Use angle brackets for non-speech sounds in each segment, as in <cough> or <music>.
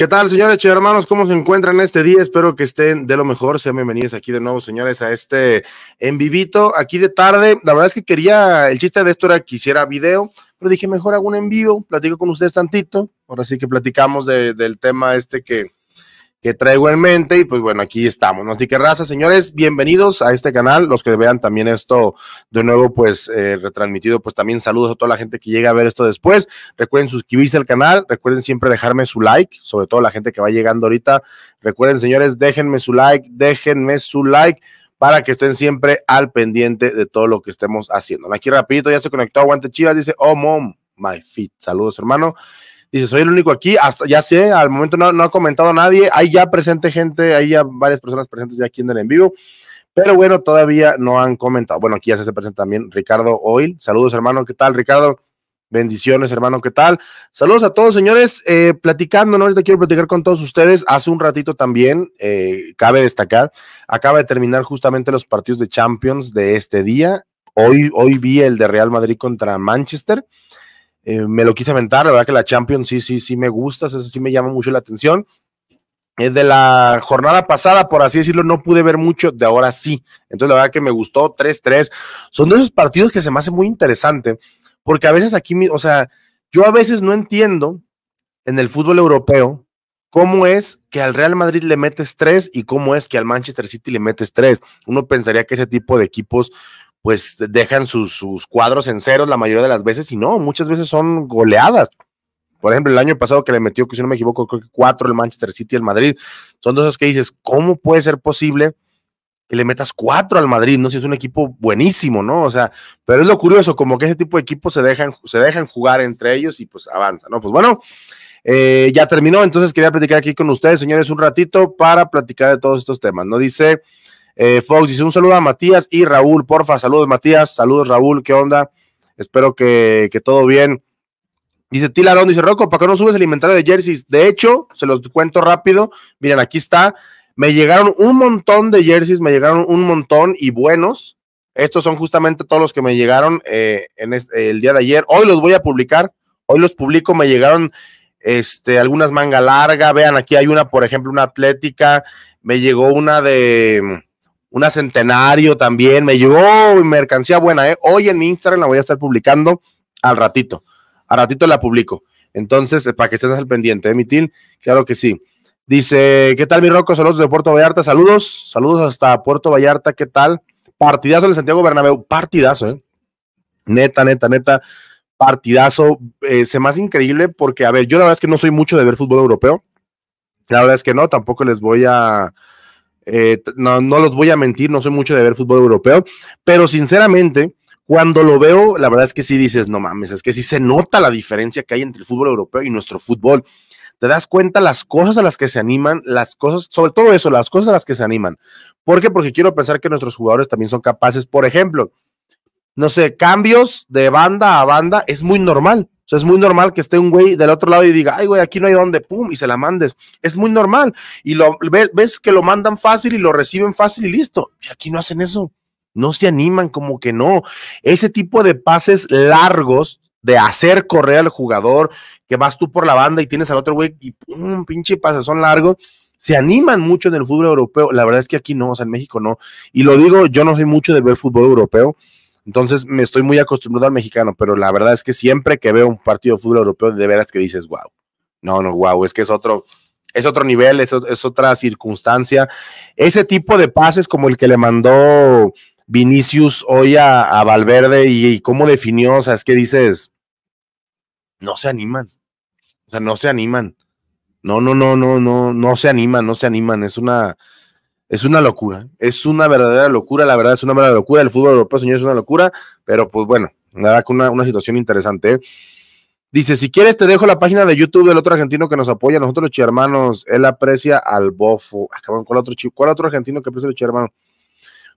¿Qué tal, señores y hermanos? ¿Cómo se encuentran este día? Espero que estén de lo mejor. Sean bienvenidos aquí de nuevo, señores, a este en vivito, aquí de tarde. La verdad es que quería, el chiste de esto era que hiciera video, pero dije, mejor hago un en vivo, platico con ustedes tantito. Ahora sí que platicamos del tema este que, que traigo en mente y pues bueno, aquí estamos. ¿no? Así que raza, señores, bienvenidos a este canal. Los que vean también esto de nuevo, pues eh, retransmitido, pues también saludos a toda la gente que llega a ver esto después. Recuerden suscribirse al canal, recuerden siempre dejarme su like, sobre todo la gente que va llegando ahorita. Recuerden, señores, déjenme su like, déjenme su like para que estén siempre al pendiente de todo lo que estemos haciendo. Aquí rapidito ya se conectó Aguante Chivas, dice, oh mom, my feet. Saludos, hermano. Dice, soy el único aquí, hasta ya sé, al momento no, ha comentado nadie, hay ya presente gente, hay ya varias personas presentes ya aquí en el en vivo, pero bueno, todavía no han comentado. Bueno, aquí ya se presenta también Ricardo Oil. Saludos, hermano, ¿qué tal, Ricardo? Bendiciones, hermano, ¿qué tal? Saludos a todos, señores. Eh, platicando, ¿no? Ahorita quiero platicar con todos ustedes. Hace un ratito también, eh, cabe destacar, acaba de terminar justamente los partidos de Champions de este día. Hoy, hoy vi el de Real Madrid contra Manchester. Eh, me lo quise aventar, la verdad que la Champions sí, sí, sí me gusta, eso sí me llama mucho la atención. Es eh, de la jornada pasada, por así decirlo, no pude ver mucho, de ahora sí. Entonces, la verdad que me gustó 3-3. Son de esos partidos que se me hace muy interesante, porque a veces aquí, o sea, yo a veces no entiendo en el fútbol europeo cómo es que al Real Madrid le metes 3 y cómo es que al Manchester City le metes 3. Uno pensaría que ese tipo de equipos pues dejan sus, cuadros en ceros la mayoría de las veces y no, muchas veces son goleadas. Por ejemplo, el año pasado que le metió, que si no me equivoco, creo que cuatro el Manchester City el Madrid. Son dos que dices, ¿cómo puede ser posible que le metas cuatro al Madrid? No si es un equipo buenísimo, ¿no? O sea, pero es lo curioso, como que ese tipo de equipos se dejan, se dejan jugar entre ellos y pues avanza, ¿no? Pues bueno, eh, ya terminó, entonces quería platicar aquí con ustedes, señores, un ratito para platicar de todos estos temas, ¿no? Dice eh, Fox dice un saludo a Matías y Raúl, porfa, saludos Matías, saludos Raúl, ¿qué onda? Espero que, todo bien. Dice Tilarón, dice Rocco, ¿para qué no subes el inventario de jerseys? De hecho, se los cuento rápido. Miren, aquí está. Me llegaron un montón de jerseys, me llegaron un montón y buenos. Estos son justamente todos los que me llegaron eh, el día de ayer. Hoy los voy a publicar. Hoy los publico. Me llegaron este, algunas manga larga. Vean, aquí hay una, por ejemplo, una atlética. Me llegó una de una centenario también, me llevó mercancía buena, ¿eh? Hoy en Instagram la voy a estar publicando al ratito, al ratito la publico. Entonces, eh, para que estés al pendiente, ¿eh, mi Claro que sí. Dice, ¿qué tal, mi Rocco? Saludos de Puerto Vallarta, saludos, saludos hasta Puerto Vallarta, ¿qué tal? Partidazo en Santiago Bernabéu, partidazo, ¿eh? Neta, neta, neta, partidazo. Eh, se me hace increíble porque, a ver, yo la verdad es que no soy mucho de ver fútbol europeo. La verdad es que no, tampoco les voy a, eh, no, no los voy a mentir, no soy mucho de ver fútbol europeo, pero sinceramente, cuando lo veo, la verdad es que sí dices, no mames, es que sí se nota la diferencia que hay entre el fútbol europeo y nuestro fútbol. Te das cuenta las cosas a las que se animan, las cosas, sobre todo eso, las cosas a las que se animan. ¿Por qué? Porque quiero pensar que nuestros jugadores también son capaces, por ejemplo, no sé, cambios de banda a banda es muy normal sea, es muy normal que esté un güey del otro lado y diga, ay, güey, aquí no hay dónde, pum, y se la mandes. Es muy normal. Y lo ves que lo mandan fácil y lo reciben fácil y listo. Y aquí no hacen eso. No se animan, como que no. Ese tipo de pases largos de hacer correr al jugador, que vas tú por la banda y tienes al otro güey y pum, pinche pase, son largos. Se animan mucho en el fútbol europeo. La verdad es que aquí no, o sea, en México no. Y lo digo, yo no soy mucho de ver fútbol europeo. Entonces me estoy muy acostumbrado al mexicano, pero la verdad es que siempre que veo un partido de fútbol europeo, de veras que dices, wow. No, no, wow, es que es otro, es otro nivel, es, es otra circunstancia. Ese tipo de pases como el que le mandó Vinicius hoy a, Valverde y, y, cómo definió, o sea, es que dices, no se animan, o sea, no se animan. No, no, no, no, no, no se animan, no se animan. Es una, es una locura, es una verdadera locura, la verdad es una verdadera locura. El fútbol europeo, señores, es una locura, pero pues bueno, nada, con una, una situación interesante. ¿eh? Dice, si quieres te dejo la página de YouTube del otro argentino que nos apoya, nosotros los hermanos, él aprecia al bofo. Acaban ah, ¿cuál otro, ¿cuál otro argentino que aprecia al hermano?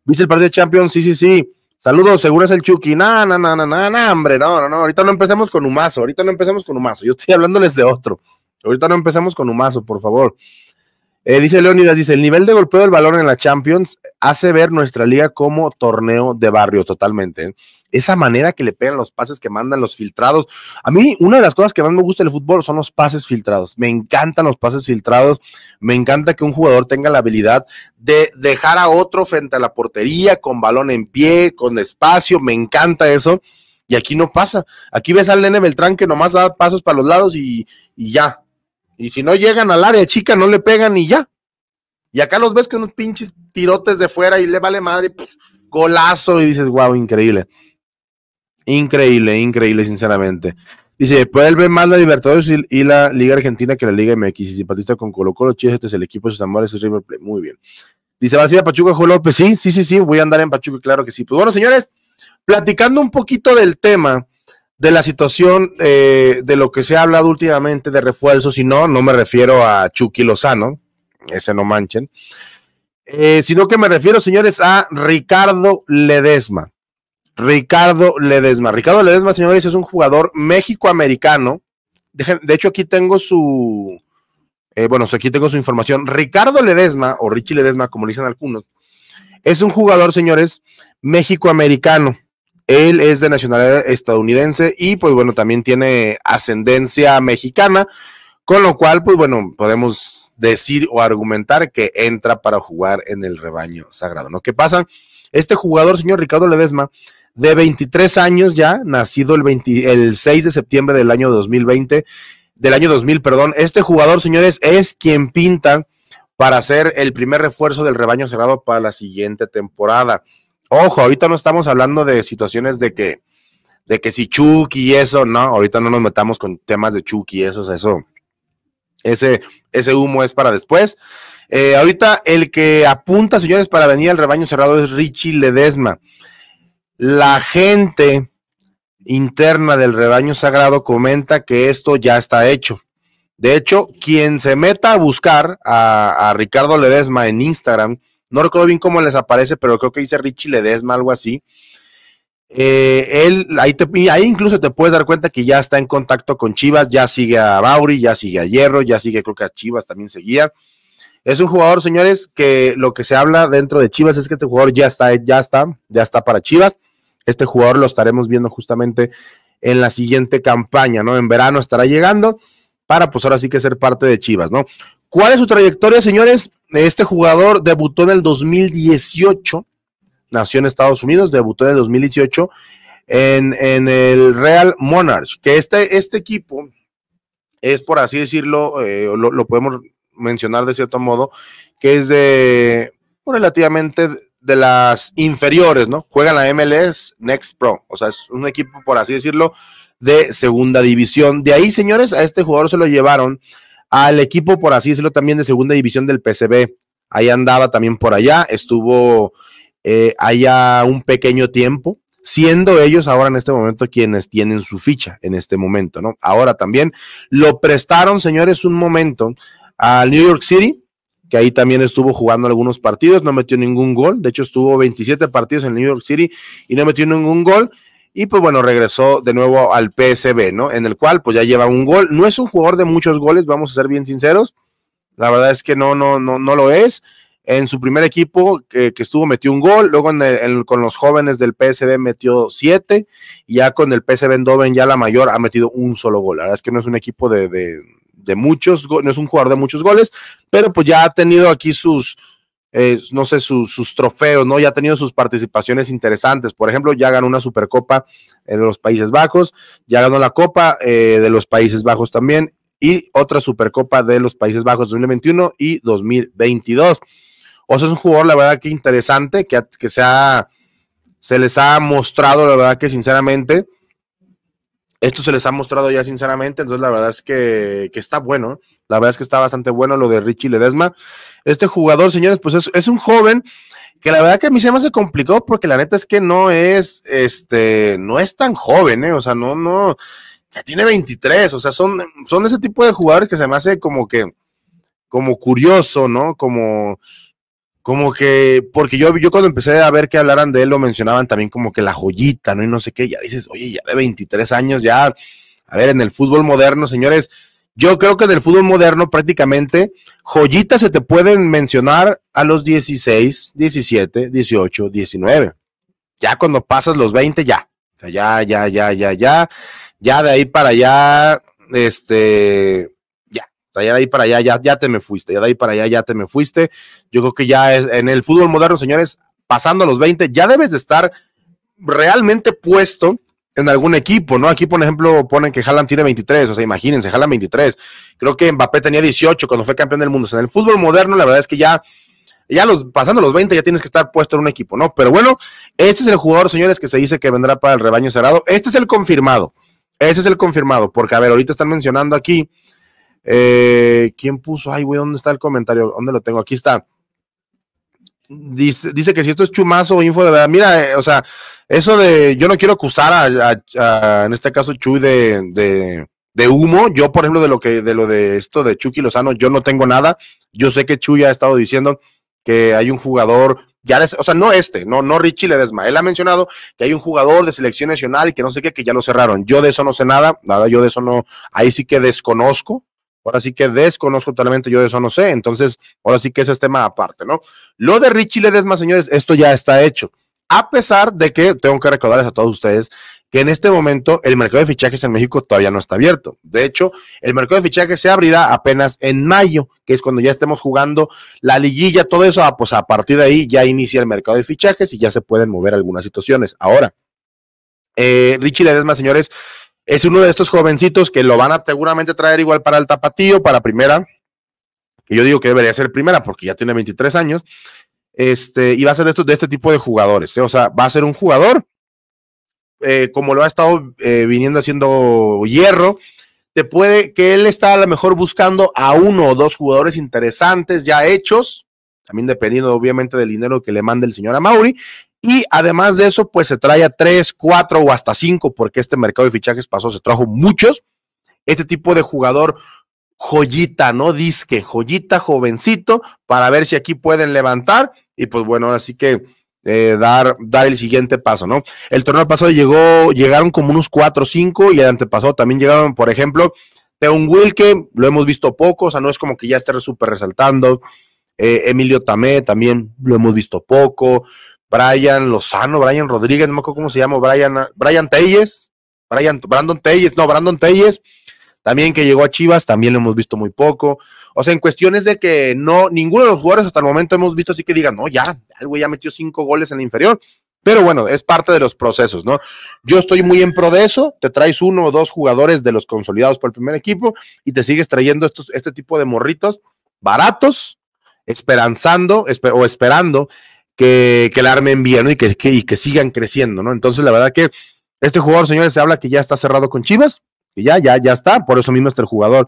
¿Viste el partido de Champions? Sí, sí, sí. Saludos, seguro es el Chucky. No, no, no, no, no, no, hombre, no, no, no. Ahorita no empecemos con Humazo, ahorita no empecemos con Humazo. Yo estoy hablándoles de otro. Ahorita no empecemos con Humazo, por favor. Eh, dice Leonidas, dice, el nivel de golpeo del balón en la Champions hace ver nuestra liga como torneo de barrio totalmente. ¿eh? Esa manera que le pegan los pases que mandan los filtrados. A mí una de las cosas que más me gusta del fútbol son los pases filtrados. Me encantan los pases filtrados. Me encanta que un jugador tenga la habilidad de dejar a otro frente a la portería con balón en pie, con espacio. Me encanta eso. Y aquí no pasa. Aquí ves al nene Beltrán que nomás da pasos para los lados y ya, y si no llegan al área chica, no le pegan y ya. Y acá los ves con unos pinches tirotes de fuera y le vale madre, golazo, y dices, wow, increíble. Increíble, increíble, sinceramente. Dice, pues él ve más la Libertadores y, la Liga Argentina que la Liga MX. Y simpatista con Colo Colo, chicos este es el equipo de sus amores, es River Plate. Muy bien. Dice, ¿vas a ir Pachuca, Juan López? Sí, sí, sí, sí, voy a andar en Pachuca, claro que sí. Pues bueno, señores, platicando un poquito del tema, de la situación eh, de lo que se ha hablado últimamente de refuerzos, y no, no me refiero a Chucky Lozano, ese no manchen, eh, sino que me refiero, señores, a Ricardo Ledesma. Ricardo Ledesma. Ricardo Ledesma, señores, es un jugador méxico-americano. De, hecho, aquí tengo su. Eh, bueno, aquí tengo su información. Ricardo Ledesma, o Richie Ledesma, como le dicen algunos, es un jugador, señores, méxico-americano. Él es de nacionalidad estadounidense y pues bueno, también tiene ascendencia mexicana, con lo cual pues bueno, podemos decir o argumentar que entra para jugar en el rebaño sagrado. ¿No? ¿Qué pasa? Este jugador, señor Ricardo Ledesma, de 23 años ya, nacido el, el 6 de septiembre del año 2020, del año 2000, perdón, este jugador, señores, es quien pinta para ser el primer refuerzo del rebaño sagrado para la siguiente temporada. Ojo, ahorita no estamos hablando de situaciones de que, de que si Chucky y eso, no, ahorita no nos metamos con temas de Chucky y eso, eso. Ese, ese humo es para después. Eh, ahorita el que apunta, señores, para venir al rebaño cerrado es Richie Ledesma. La gente interna del rebaño sagrado comenta que esto ya está hecho. De hecho, quien se meta a buscar a Ricardo Ledesma en Instagram, no recuerdo bien cómo les aparece, pero creo que dice Richie Ledesma, algo así. Eh, él, ahí, ahí incluso te puedes dar cuenta que ya está en contacto con Chivas, ya sigue a Bauri, ya sigue a Hierro, ya sigue, creo que a Chivas también seguía. Es un jugador, señores, que lo que se habla dentro de Chivas es que este jugador ya está, ya está, ya está para Chivas. Este jugador lo estaremos viendo justamente en la siguiente campaña, ¿no? En verano estará llegando para, pues ahora sí que ser parte de Chivas, ¿no? ¿Cuál es su trayectoria, señores? Este jugador debutó en el 2018, nació en Estados Unidos, debutó en el 2018 en, el Real Monarchs, que este, este equipo es, por así decirlo, eh, lo, lo podemos mencionar de cierto modo, que es de relativamente de las inferiores, ¿no? Juegan la MLS Next Pro, o sea, es un equipo, por así decirlo, de segunda división. De ahí, señores, a este jugador se lo llevaron al equipo, por así decirlo, también de segunda división del PCB. Ahí andaba también por allá, estuvo eh, allá un pequeño tiempo, siendo ellos ahora en este momento quienes tienen su ficha en este momento, ¿no? Ahora también lo prestaron, señores, un momento al New York City, que ahí también estuvo jugando algunos partidos, no metió ningún gol, de hecho estuvo 27 partidos en New York City y no metió ningún gol, y pues bueno, regresó de nuevo al PSB, ¿no? En el cual pues ya lleva un gol, no es un jugador de muchos goles, vamos a ser bien sinceros, la verdad es que no, no, no, no lo es. En su primer equipo que, estuvo metió un gol, luego con los jóvenes del PSB metió siete, y ya con el PSB Doven ya la mayor ha metido un solo gol. La verdad es que no es un equipo de, de muchos, no es un jugador de muchos goles, pero pues ya ha tenido aquí sus, eh, no sé, sus trofeos, ¿no? Ya ha tenido sus participaciones interesantes. Por ejemplo, ya ganó una Supercopa en de los Países Bajos, ya ganó la Copa eh, de los Países Bajos también y otra Supercopa de los Países Bajos 2021 y 2022. O sea, es un jugador, la verdad, que interesante, que, que se, se les ha mostrado, la verdad, que sinceramente, esto se les ha mostrado ya sinceramente, entonces la verdad es que, está bueno. La verdad es que está bastante bueno lo de Richie Ledesma. Este jugador, señores, pues es, es un joven que la verdad que a mí se me hace complicado porque la neta es que no es, este, no es tan joven, ¿eh? O sea, no, no, ya tiene 23, o sea, son, son ese tipo de jugadores que se me hace como que, como curioso, ¿no? Como, como que, porque yo, yo cuando empecé a ver que hablaran de él lo mencionaban también como que la joyita, ¿no? Y no sé qué, ya dices, oye, ya de 23 años, ya, a ver, en el fútbol moderno, señores, yo creo que en el fútbol moderno prácticamente joyitas se te pueden mencionar a los 16, 17, 18, 19. Ya cuando pasas los 20, ya. ya, ya, ya, ya, ya. Ya de ahí para allá, este, ya. ya de ahí para allá, ya, ya te me fuiste. Ya de ahí para allá, ya te me fuiste. Yo creo que ya en el fútbol moderno, señores, pasando los 20, ya debes de estar realmente puesto en algún equipo, ¿no? Aquí, por ejemplo, ponen que Haaland tiene 23, o sea, imagínense, Haaland 23. Creo que Mbappé tenía 18 cuando fue campeón del mundo. en el fútbol moderno, la verdad es que ya, ya los, pasando los 20, ya tienes que estar puesto en un equipo, ¿no? Pero bueno, este es el jugador, señores, que se dice que vendrá para el rebaño cerrado. Este es el confirmado. Ese es el confirmado, porque a ver, ahorita están mencionando aquí. Eh, ¿Quién puso? Ay, güey, ¿dónde está el comentario? ¿Dónde lo tengo? Aquí está. Dice, dice, que si esto es chumazo o info de verdad. Mira, eh, o sea, eso de, yo no quiero acusar a, en este caso, Chuy de, de, de, humo. Yo, por ejemplo, de lo que, de lo de esto de Chucky Lozano, yo no tengo nada. Yo sé que Chuy ha estado diciendo que hay un jugador, ya o sea, no este, no, no Richie Ledesma. Él ha mencionado que hay un jugador de selección nacional y que no sé qué, que ya lo cerraron. Yo de eso no sé nada, nada, yo de eso no, ahí sí que desconozco, Ahora sí que desconozco totalmente, yo de eso no sé. Entonces, ahora sí que ese es tema aparte, ¿no? Lo de Richie Ledesma, señores, esto ya está hecho a pesar de que tengo que recordarles a todos ustedes que en este momento el mercado de fichajes en México todavía no está abierto. De hecho, el mercado de fichajes se abrirá apenas en mayo, que es cuando ya estemos jugando la liguilla, todo eso, ah, pues a partir de ahí ya inicia el mercado de fichajes y ya se pueden mover algunas situaciones. Ahora, eh, Richie Ledesma, señores, es uno de estos jovencitos que lo van a seguramente traer igual para el tapatío, para primera, que yo digo que debería ser primera porque ya tiene 23 años, este, y va a ser de, de este tipo de jugadores. ¿eh? O sea, va a ser un jugador, eh, como lo ha estado eh, viniendo haciendo Hierro, te puede, que él está a lo mejor buscando a uno o dos jugadores interesantes ya hechos, también dependiendo obviamente del dinero que le mande el señor Amauri. Y además de eso, pues se trae a tres, cuatro o hasta cinco, porque este mercado de fichajes pasó, se trajo muchos. Este tipo de jugador joyita, no disque, joyita, jovencito, para ver si aquí pueden levantar y pues bueno, así que eh, dar, dar el siguiente paso, ¿no? El torneo pasado llegó, llegaron como unos 4 o 5 y el antepasado también llegaron, por ejemplo, un Wilke, lo hemos visto poco, o sea, no es como que ya esté súper resaltando. Eh, Emilio Tamé también lo hemos visto poco. Brian Lozano, Brian Rodríguez, no me acuerdo cómo se llama, Brian, Brian Telles, Brian, Brandon Telles, no, Brandon Telles, también que llegó a Chivas, también lo hemos visto muy poco. O sea, en cuestiones de que no, ninguno de los jugadores hasta el momento hemos visto así que digan, no, ya, algo ya metió cinco goles en la inferior. Pero bueno, es parte de los procesos, ¿no? Yo estoy muy en pro de eso, te traes uno o dos jugadores de los consolidados por el primer equipo y te sigues trayendo estos, este tipo de morritos baratos, esperanzando o esperando que, el arme armen ¿no? y, que, y que sigan creciendo, ¿no? Entonces, la verdad que este jugador, señores, se habla que ya está cerrado con Chivas, que ya, ya, ya está, por eso mismo está el jugador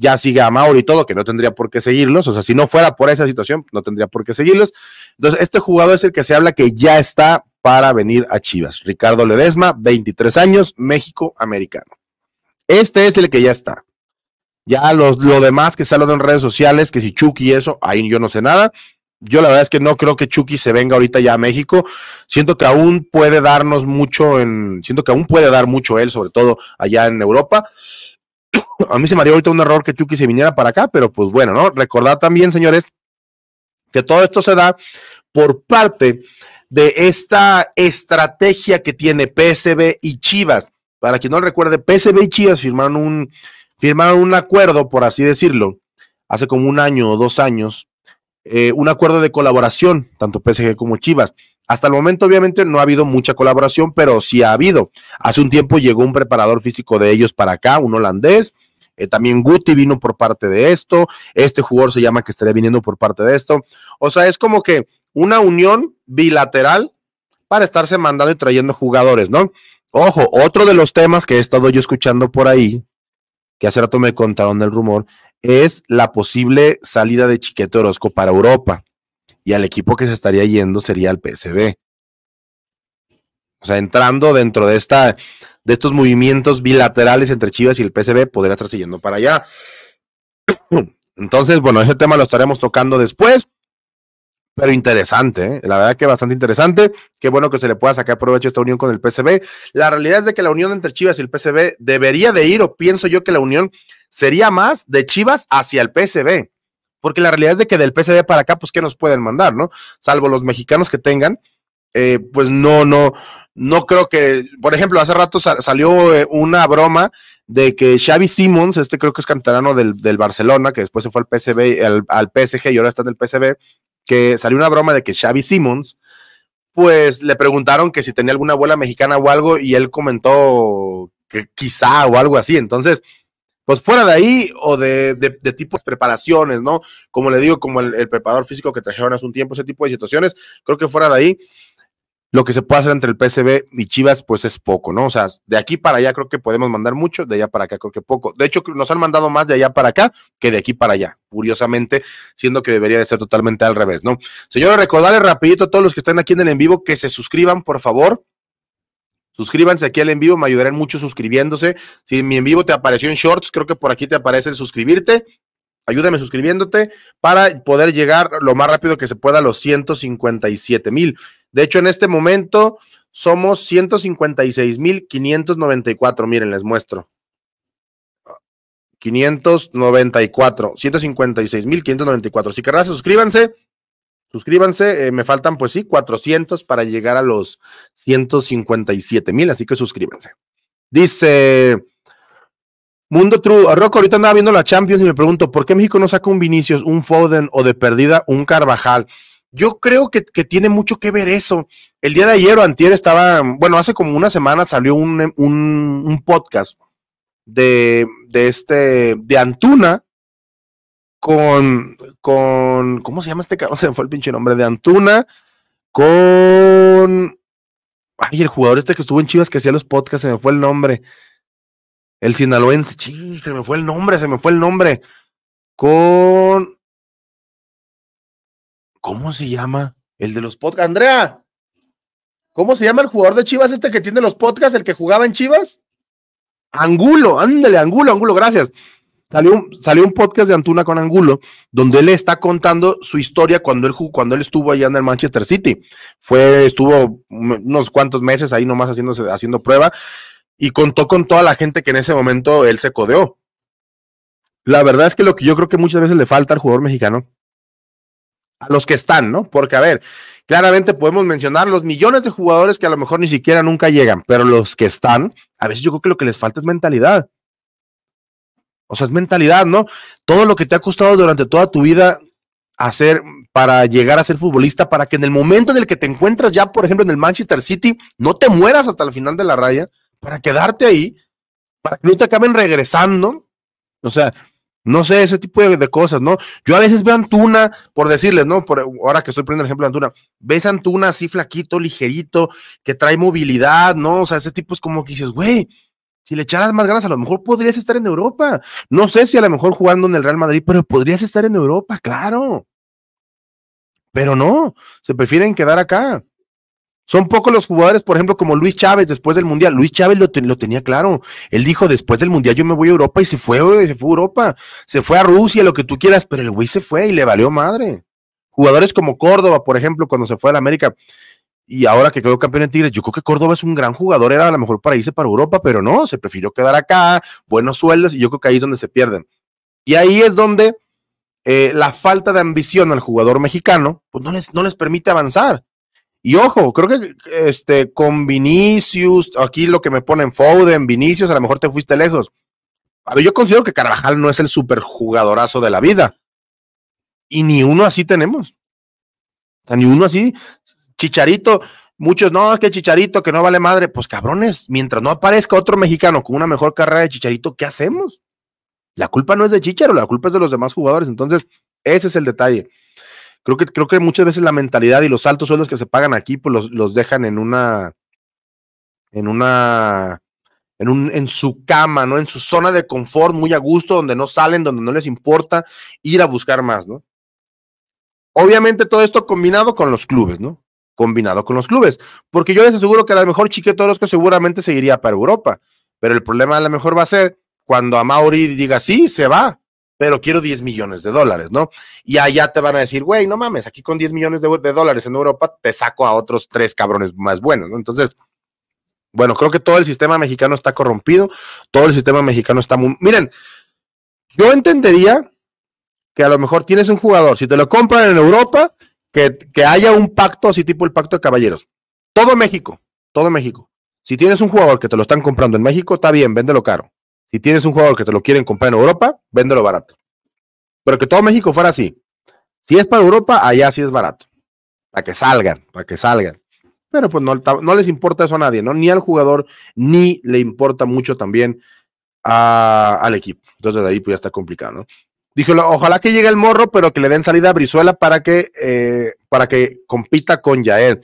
ya siga a Mauro y todo, que no tendría por qué seguirlos. O sea, si no fuera por esa situación, no tendría por qué seguirlos. Entonces, este jugador es el que se habla que ya está para venir a Chivas. Ricardo Ledesma, 23 años, México americano. Este es el que ya está. Ya los, lo demás que sale en redes sociales, que si Chucky eso, ahí yo no sé nada. Yo la verdad es que no creo que Chucky se venga ahorita ya a México. Siento que aún puede darnos mucho en, siento que aún puede dar mucho él, sobre todo allá en Europa a mí se me haría ahorita un error que Chucky se viniera para acá, pero pues bueno, ¿no? Recordad también, señores, que todo esto se da por parte de esta estrategia que tiene PSB y Chivas. Para quien no recuerde, PSB y Chivas firmaron un, un acuerdo, por así decirlo, hace como un año o dos años, eh, un acuerdo de colaboración, tanto PSG como Chivas. Hasta el momento, obviamente, no ha habido mucha colaboración, pero sí ha habido. Hace un tiempo llegó un preparador físico de ellos para acá, un holandés. Eh, también Guti vino por parte de esto. Este jugador se llama que estaría viniendo por parte de esto. O sea, es como que una unión bilateral para estarse mandando y trayendo jugadores, ¿no? Ojo, otro de los temas que he estado yo escuchando por ahí, que hace rato me contaron el rumor, es la posible salida de Chiquete Orozco para Europa y al equipo que se estaría yendo sería el PSB. O sea, entrando dentro de, esta, de estos movimientos bilaterales entre Chivas y el PSB, podría estar yendo para allá. <clears throat> Entonces, bueno, ese tema lo estaremos tocando después, pero interesante, ¿eh? la verdad que bastante interesante. Qué bueno que se le pueda sacar provecho esta unión con el pcb La realidad es que la unión entre Chivas y el pcb debería de ir, o pienso yo que la unión sería más de Chivas hacia el PSB porque la realidad es de que del PCB para acá, pues, ¿qué nos pueden mandar, no? Salvo los mexicanos que tengan, eh, pues no, no, no creo que, por ejemplo, hace rato salió eh, una broma de que Xavi Simons, este creo que es canterano del, Barcelona, que después se fue al PCB, al, al, PSG y ahora está en el PSV, que salió una broma de que Xavi Simons, pues le preguntaron que si tenía alguna abuela mexicana o algo y él comentó que quizá o algo así, entonces pues fuera de ahí o de, de, de tipos de preparaciones, ¿no? Como le digo, como el, preparador físico que trajeron hace un tiempo, ese tipo de situaciones, creo que fuera de ahí, lo que se puede hacer entre el PSB y Chivas, pues es poco, ¿no? O sea, de aquí para allá creo que podemos mandar mucho, de allá para acá creo que poco. De hecho, nos han mandado más de allá para acá que de aquí para allá, curiosamente, siendo que debería de ser totalmente al revés, ¿no? Señores, recordarles rapidito a todos los que están aquí en el en vivo que se suscriban, por favor Suscríbanse aquí al en vivo, me ayudarán mucho suscribiéndose. Si mi en vivo te apareció en shorts, creo que por aquí te aparece el suscribirte. Ayúdame suscribiéndote para poder llegar lo más rápido que se pueda a los 157 mil. De hecho, en este momento somos 156 mil 594. Miren, les muestro. 594, 156 mil 594. Si querrás, suscríbanse. Suscríbanse, eh, me faltan pues sí, 400 para llegar a los 157 mil, así que suscríbanse. Dice Mundo True, ah, ahorita andaba viendo la Champions y me pregunto, ¿por qué México no saca un Vinicius, un Foden o de perdida un Carvajal? Yo creo que, tiene mucho que ver eso. El día de ayer o antier estaba, bueno, hace como una semana salió un, podcast de este, de Antuna, con, con, ¿cómo se llama este cabrón? <laughs> Se me fue el pinche nombre de Antuna, con, ay, el jugador este que estuvo en Chivas que hacía los podcasts, se me fue el nombre. El sinaloense, ching, se me fue el nombre, se me fue el nombre. Con, ¿cómo se llama? El de los podcasts, Andrea. ¿Cómo se llama el jugador de Chivas este que tiene los podcasts, el que jugaba en Chivas? Angulo, ándale, Angulo, Angulo, gracias. Salió un, podcast de Antuna con Angulo, donde él está contando su historia cuando él, cuando él estuvo allá en el Manchester City. Fue, estuvo unos cuantos meses ahí nomás haciéndose, haciendo prueba y contó con toda la gente que en ese momento él se codeó. La verdad es que lo que yo creo que muchas veces le falta al jugador mexicano, a los que están, ¿no? Porque, a ver, claramente podemos mencionar los millones de jugadores que a lo mejor ni siquiera nunca llegan, pero los que están, a veces yo creo que lo que les falta es mentalidad. O sea, es mentalidad, ¿no? Todo lo que te ha costado durante toda tu vida hacer para llegar a ser futbolista, para que en el momento en el que te encuentras ya, por ejemplo, en el Manchester City, no te mueras hasta el final de la raya, para quedarte ahí, para que no te acaben regresando. O sea, no sé, ese tipo de, cosas, ¿no? Yo a veces veo a Antuna, por decirles, ¿no? Por, ahora que estoy poniendo el ejemplo de Antuna, ves a Antuna así flaquito, ligerito, que trae movilidad, ¿no? O sea, ese tipo es como que dices, güey, si le echaras más ganas, a lo mejor podrías estar en Europa. No sé si a lo mejor jugando en el Real Madrid, pero podrías estar en Europa, claro. Pero no, se prefieren quedar acá. Son pocos los jugadores, por ejemplo, como Luis Chávez después del Mundial. Luis Chávez lo, tenía claro. Él dijo, después del Mundial yo me voy a Europa y se fue, se fue a Europa. Se fue a Rusia, lo que tú quieras, pero el güey se fue y le valió madre. Jugadores como Córdoba, por ejemplo, cuando se fue a la América, y ahora que quedó campeón en Tigres, yo creo que Córdoba es un gran jugador, era a lo mejor para irse para Europa, pero no, se prefirió quedar acá, buenos sueldos, y yo creo que ahí es donde se pierden. Y ahí es donde eh, la falta de ambición al jugador mexicano, pues no les, permite avanzar. Y ojo, creo que este, con Vinicius, aquí lo que me ponen en Vinicius, a lo mejor te fuiste lejos. A ver, yo considero que Carvajal no es el super jugadorazo de la vida. Y ni uno así tenemos. O sea, ni uno así. Chicharito, muchos, no, es que Chicharito, que no vale madre. Pues cabrones, mientras no aparezca otro mexicano con una mejor carrera de Chicharito, ¿qué hacemos? La culpa no es de Chicharito, la culpa es de los demás jugadores. Entonces, ese es el detalle. Creo que, creo que muchas veces la mentalidad y los altos sueldos que se pagan aquí, pues los, los dejan en una, en una, en, un, en su cama, ¿no? En su zona de confort, muy a gusto, donde no salen, donde no les importa ir a buscar más, ¿no? Obviamente todo esto combinado con los clubes, ¿no? combinado con los clubes. Porque yo les aseguro que a lo mejor Chiquete Orozco seguramente seguiría para Europa. Pero el problema a lo mejor va a ser cuando a Mauri diga, sí, se va, pero quiero 10 millones de dólares, ¿no? Y allá te van a decir, güey, no mames, aquí con 10 millones de, dólares en Europa te saco a otros tres cabrones más buenos, ¿no? Entonces, bueno, creo que todo el sistema mexicano está corrompido, todo el sistema mexicano está Miren, yo entendería que a lo mejor tienes un jugador, si te lo compran en Europa, que, haya un pacto así tipo el pacto de caballeros. Todo México, todo México. Si tienes un jugador que te lo están comprando en México, está bien, véndelo caro. Si tienes un jugador que te lo quieren comprar en Europa, véndelo barato. Pero que todo México fuera así. Si es para Europa, allá sí es barato. Para que salgan, para que salgan. Pero pues no, no les importa eso a nadie, ¿no? Ni al jugador, ni le importa mucho también a, al equipo. Entonces de ahí pues ya está complicado, ¿no? dijo ojalá que llegue el morro, pero que le den salida a Brizuela para que, eh, para que compita con Yael.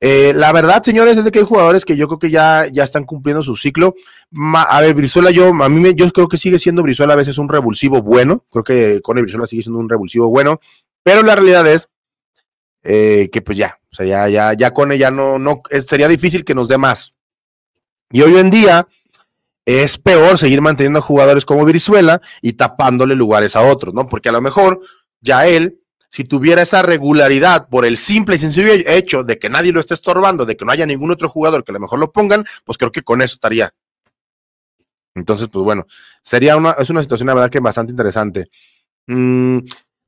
Eh, la verdad, señores, es que hay jugadores que yo creo que ya, ya están cumpliendo su ciclo. a ver, Brizuela, yo, a mí me, yo creo que sigue siendo Brizuela a veces un revulsivo bueno. Creo que con Brizuela sigue siendo un revulsivo bueno. Pero la realidad es eh, que pues ya, o sea, ya, ya, ya Cone ya no, no, sería difícil que nos dé más. Y hoy en día, es peor seguir manteniendo a jugadores como Virzuela y tapándole lugares a otros, ¿no? Porque a lo mejor ya él, si tuviera esa regularidad por el simple y sencillo hecho de que nadie lo esté estorbando, de que no haya ningún otro jugador que a lo mejor lo pongan, pues creo que con eso estaría. Entonces, pues bueno, sería una, es una situación, la verdad, que bastante interesante. Mm,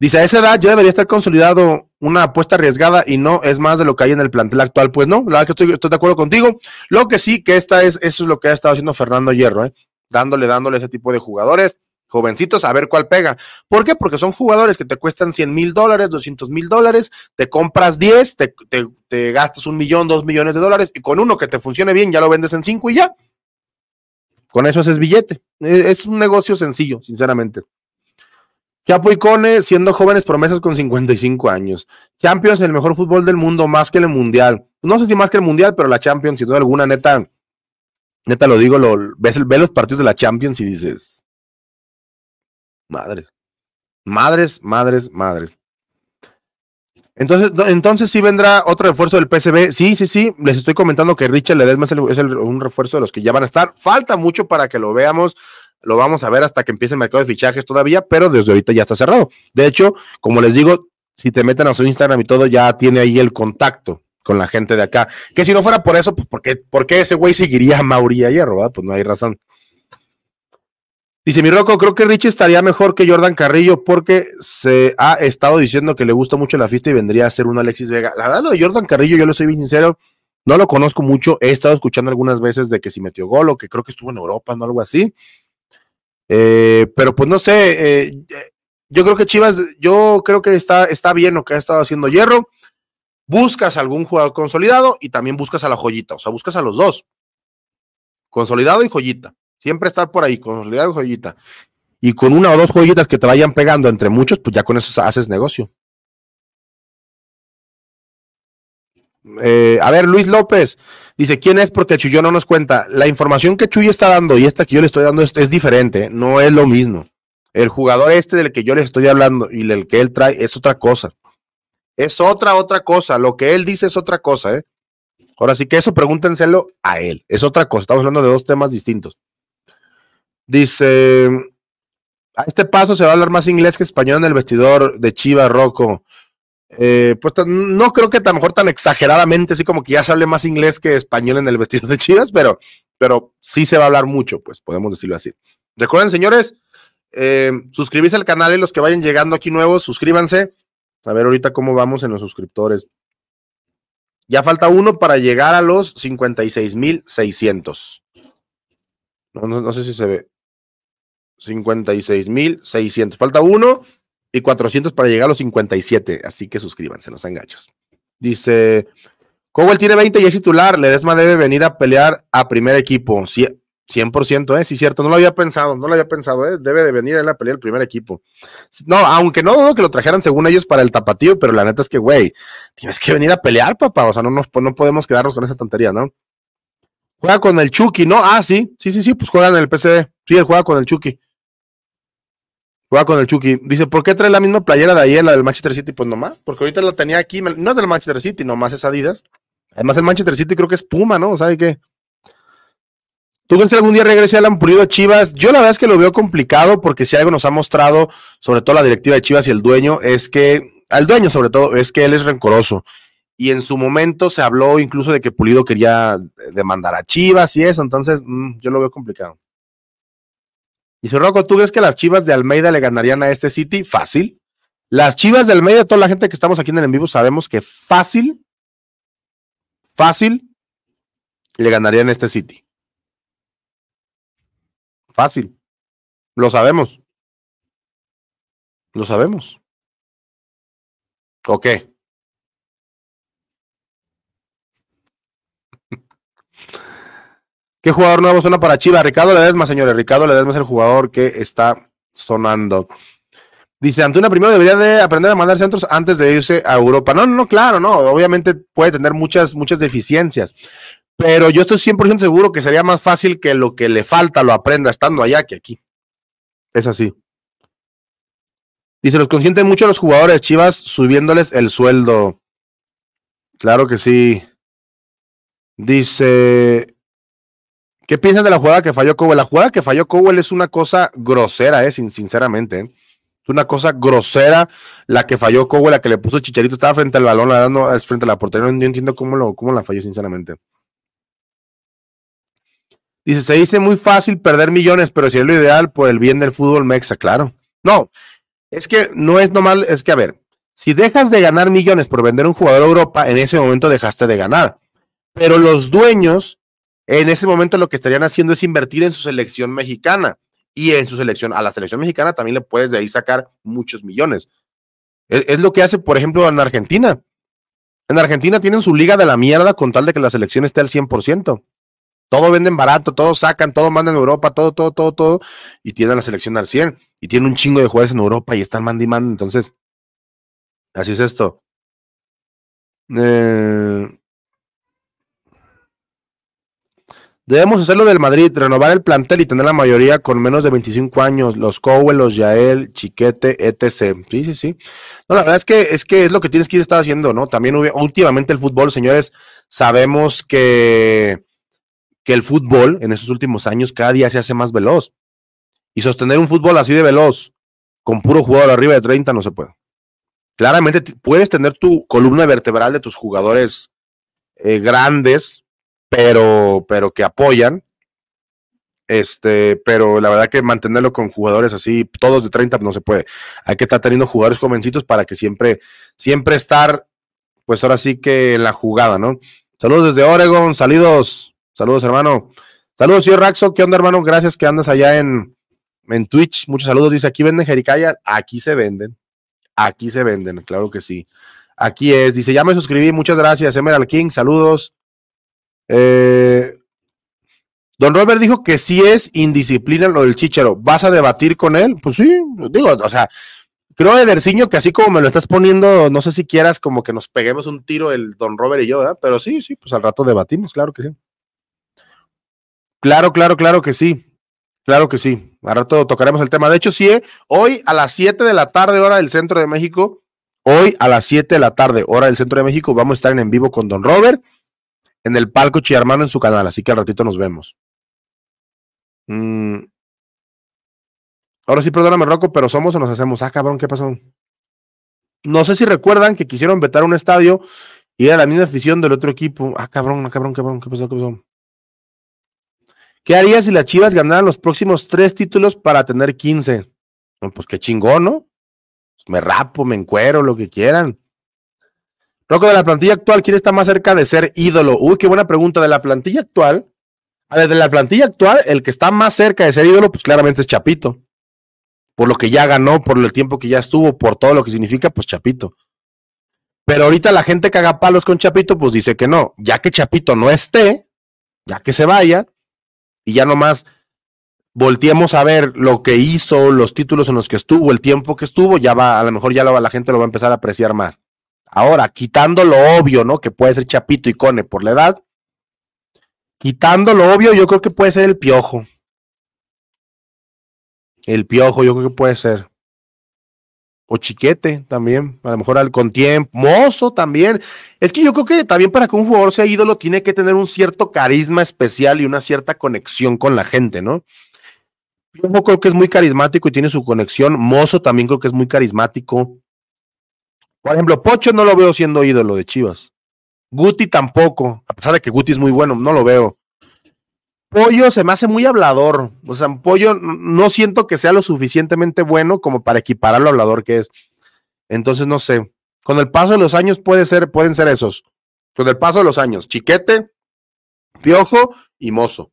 Dice, a esa edad ya debería estar consolidado una apuesta arriesgada y no es más de lo que hay en el plantel actual. Pues no, la verdad que estoy, estoy de acuerdo contigo. Lo que sí, que esta es, eso es lo que ha estado haciendo Fernando Hierro, ¿eh? dándole, dándole ese tipo de jugadores jovencitos a ver cuál pega. ¿Por qué? Porque son jugadores que te cuestan 100 mil dólares, 200 mil dólares, te compras 10, te, gastas un millón, dos millones de dólares y con uno que te funcione bien ya lo vendes en cinco y ya. Con eso haces billete. E, es un negocio sencillo, sinceramente. Chapo y Cone siendo jóvenes promesas con 55 años. Champions, el mejor fútbol del mundo, más que el mundial. No sé si más que el mundial, pero la Champions, sin duda alguna, neta, neta lo digo, lo, ves, ves los partidos de la Champions y dices, madres, madres, madres, madres. Entonces, entonces sí vendrá otro refuerzo del PSV. Sí, sí, sí. Les estoy comentando que Richard Ledesma es, es un refuerzo de los que ya van a estar. Falta mucho para que lo veamos. Lo vamos a ver hasta que empiece el mercado de fichajes todavía, pero desde ahorita ya está cerrado. De hecho, como les digo, si te meten a su Instagram y todo, ya tiene ahí el contacto con la gente de acá. Que si no fuera por eso, pues ¿por qué, ese güey seguiría a Mauri Hierro? ¿verdad? Pues no hay razón. Dice mi Rocco, creo que Richie estaría mejor que Jordan Carrillo porque se ha estado diciendo que le gusta mucho la fiesta y vendría a ser un Alexis Vega. La verdad, de Jordan Carrillo, yo lo soy bien sincero, no lo conozco mucho. He estado escuchando algunas veces de que si metió gol o que creo que estuvo en Europa, no algo así. Eh, pero pues no sé, eh, yo creo que Chivas, yo creo que está, está bien lo que ha estado haciendo Hierro. Buscas algún jugador consolidado y también buscas a la joyita, o sea, buscas a los dos. Consolidado y joyita. Siempre estar por ahí, consolidado y joyita. Y con una o dos joyitas que te vayan pegando entre muchos, pues ya con eso haces negocio. Eh, a ver, Luis López dice: ¿Quién es? Porque Chuyo no nos cuenta. La información que Chuyo está dando y esta que yo le estoy dando es, diferente, no es lo mismo. El jugador este del que yo les estoy hablando y el que él trae es otra cosa. Es otra, otra cosa. Lo que él dice es otra cosa, ¿eh? Ahora sí que eso pregúntenselo a él. Es otra cosa. Estamos hablando de dos temas distintos. Dice: A este paso se va a hablar más inglés que español en el vestidor de Chiva Rocco. Eh, pues no creo que tan mejor tan exageradamente, así como que ya se hable más inglés que español en el vestido de Chivas, pero, pero sí se va a hablar mucho, pues podemos decirlo así. Recuerden, señores, eh, suscribirse al canal y los que vayan llegando aquí nuevos, suscríbanse. A ver ahorita cómo vamos en los suscriptores. Ya falta uno para llegar a los 56,600. No, no, no sé si se ve. 56,600. Falta uno y 400 para llegar a los 57. Así que suscríbanse, los engachos. Dice, Cowell tiene 20 y es titular. Ledesma debe venir a pelear a primer equipo. 100%, ¿eh? Sí, cierto. No lo había pensado, no lo había pensado, ¿eh? Debe de venir él a pelear el primer equipo. No, aunque no dudo que lo trajeran según ellos para el tapatío, pero la neta es que, güey, tienes que venir a pelear, papá. O sea, no, nos, no podemos quedarnos con esa tontería, ¿no? Juega con el Chucky, ¿no? Ah, sí, sí, sí, sí, pues juega en el PC. E, sí, él juega con el Chucky. Juega con el Chucky. Dice, ¿por qué trae la misma playera de ayer, la del Manchester City? Pues nomás, porque ahorita la tenía aquí, no es del Manchester City, nomás es Adidas. Además, el Manchester City creo que es Puma, ¿no? ¿Sabe qué? ¿Tú crees que algún día regrese Alan Pulido a Chivas? Yo la verdad es que lo veo complicado porque si algo nos ha mostrado, sobre todo la directiva de Chivas y el dueño, es que, al dueño sobre todo, es que él es rencoroso. Y en su momento se habló incluso de que Pulido quería demandar a Chivas y eso, entonces mm, yo lo veo complicado. Dice Rocco, ¿tú ves que las chivas de Almeida le ganarían a este City? Fácil. Las chivas de Almeida, toda la gente que estamos aquí en el en vivo sabemos que fácil, fácil, le ganarían a este City. Fácil. Lo sabemos. Lo sabemos. ¿O qué? ¿Qué jugador nuevo suena para Chivas? Ricardo Ledesma, señores. Ricardo Ledesma es el jugador que está sonando. Dice Antuna primero debería de aprender a mandar centros antes de irse a Europa. No, no, claro, no. Obviamente puede tener muchas, muchas deficiencias. Pero yo estoy 100% seguro que sería más fácil que lo que le falta lo aprenda estando allá que aquí. Es así. Dice, los consienten mucho los jugadores Chivas subiéndoles el sueldo. Claro que sí. Dice, ¿Qué piensas de la jugada que falló Cowell? La jugada que falló Cowell es una cosa grosera, eh, sin, sinceramente. Eh. Es una cosa grosera la que falló Cowell, la que le puso Chicharito. Estaba frente al balón, la dando frente a la portería. No entiendo cómo, lo, cómo la falló, sinceramente. Dice, se dice muy fácil perder millones, pero si es lo ideal por el bien del fútbol mexa, claro. No, es que no es normal, es que a ver, si dejas de ganar millones por vender un jugador a Europa, en ese momento dejaste de ganar. Pero los dueños en ese momento lo que estarían haciendo es invertir en su selección mexicana y en su selección, a la selección mexicana también le puedes de ahí sacar muchos millones. E-, es, lo que hace, por ejemplo, en Argentina. En Argentina tienen su liga de la mierda con tal de que la selección esté al 100%. Todo venden barato, todo sacan, todo mandan a Europa, todo, todo, todo, todo, y tienen la selección al 100. Y tienen un chingo de jugadores en Europa y están y mando. Entonces, así es esto. Eh, Debemos hacerlo del Madrid, renovar el plantel y tener la mayoría con menos de 25 años, los Cowell, los Yael, Chiquete, etc. Sí, sí, sí. No, la verdad es que es, lo que tienes que estar haciendo, ¿no? También últimamente el fútbol, señores, sabemos que, que el fútbol en estos últimos años cada día se hace más veloz. Y sostener un fútbol así de veloz, con puro jugador arriba de 30, no se puede. Claramente puedes tener tu columna vertebral de tus jugadores eh, grandes, pero, pero que apoyan. Este, pero la verdad que mantenerlo con jugadores así, todos de 30, pues, no se puede. Hay que estar teniendo jugadores jovencitos para que siempre, siempre estar, pues ahora sí que en la jugada, ¿no? Saludos desde Oregon, saludos, saludos hermano. Saludos, señor Raxo, ¿qué onda hermano? Gracias que andas allá en, en Twitch. Muchos saludos, dice, aquí venden jericaya, aquí se venden, aquí se venden, claro que sí. Aquí es, dice, ya me suscribí, muchas gracias, Emerald King, saludos. Eh, don Robert dijo que si es indisciplina lo del chichero. ¿Vas a debatir con él? Pues sí, digo, o sea, creo, Ederciño, que así como me lo estás poniendo, no sé si quieras como que nos peguemos un tiro el Don Robert y yo, ¿verdad? Pero sí, sí, pues al rato debatimos, claro que sí. Claro, claro, claro que sí. Claro que sí. Al rato tocaremos el tema. De hecho, sí, ¿eh? hoy a las 7 de la tarde, hora del centro de México. Hoy a las 7 de la tarde, hora del centro de México, vamos a estar en vivo con Don Robert en el palco Chiarmano en su canal, así que al ratito nos vemos. Mm. Ahora sí, perdóname, Rocco, pero somos o nos hacemos. Ah, cabrón, ¿qué pasó? No sé si recuerdan que quisieron vetar un estadio y era la misma afición del otro equipo. Ah, cabrón, ah, cabrón, cabrón, ¿qué pasó? ¿Qué pasó? ¿Qué haría si las Chivas ganaran los próximos tres títulos para tener 15? Pues qué chingón, ¿no? Pues me rapo, me encuero, lo que quieran. Loco, de la plantilla actual, ¿quién está más cerca de ser ídolo? Uy, qué buena pregunta. De la plantilla actual, a ver, de la plantilla actual, el que está más cerca de ser ídolo, pues claramente es Chapito. Por lo que ya ganó, por el tiempo que ya estuvo, por todo lo que significa, pues Chapito. Pero ahorita la gente que haga palos con Chapito, pues dice que no. Ya que Chapito no esté, ya que se vaya, y ya nomás volteemos a ver lo que hizo, los títulos en los que estuvo, el tiempo que estuvo, ya va, a lo mejor ya la gente lo va a empezar a apreciar más. Ahora, quitando lo obvio, ¿no? Que puede ser Chapito y Cone por la edad. Quitando lo obvio, yo creo que puede ser el Piojo. El Piojo, yo creo que puede ser. O Chiquete también, a lo mejor al Contiempo. Mozo también. Es que yo creo que también para que un jugador sea ídolo tiene que tener un cierto carisma especial y una cierta conexión con la gente, ¿no? Piojo creo que es muy carismático y tiene su conexión. Mozo también creo que es muy carismático. Por ejemplo, Pocho no lo veo siendo ídolo de Chivas. Guti tampoco, a pesar de que Guti es muy bueno, no lo veo. Pollo se me hace muy hablador. O sea, Pollo no siento que sea lo suficientemente bueno como para equiparar lo hablador que es. Entonces, no sé. Con el paso de los años puede ser, pueden ser esos. Con el paso de los años, Chiquete, Piojo y Mozo.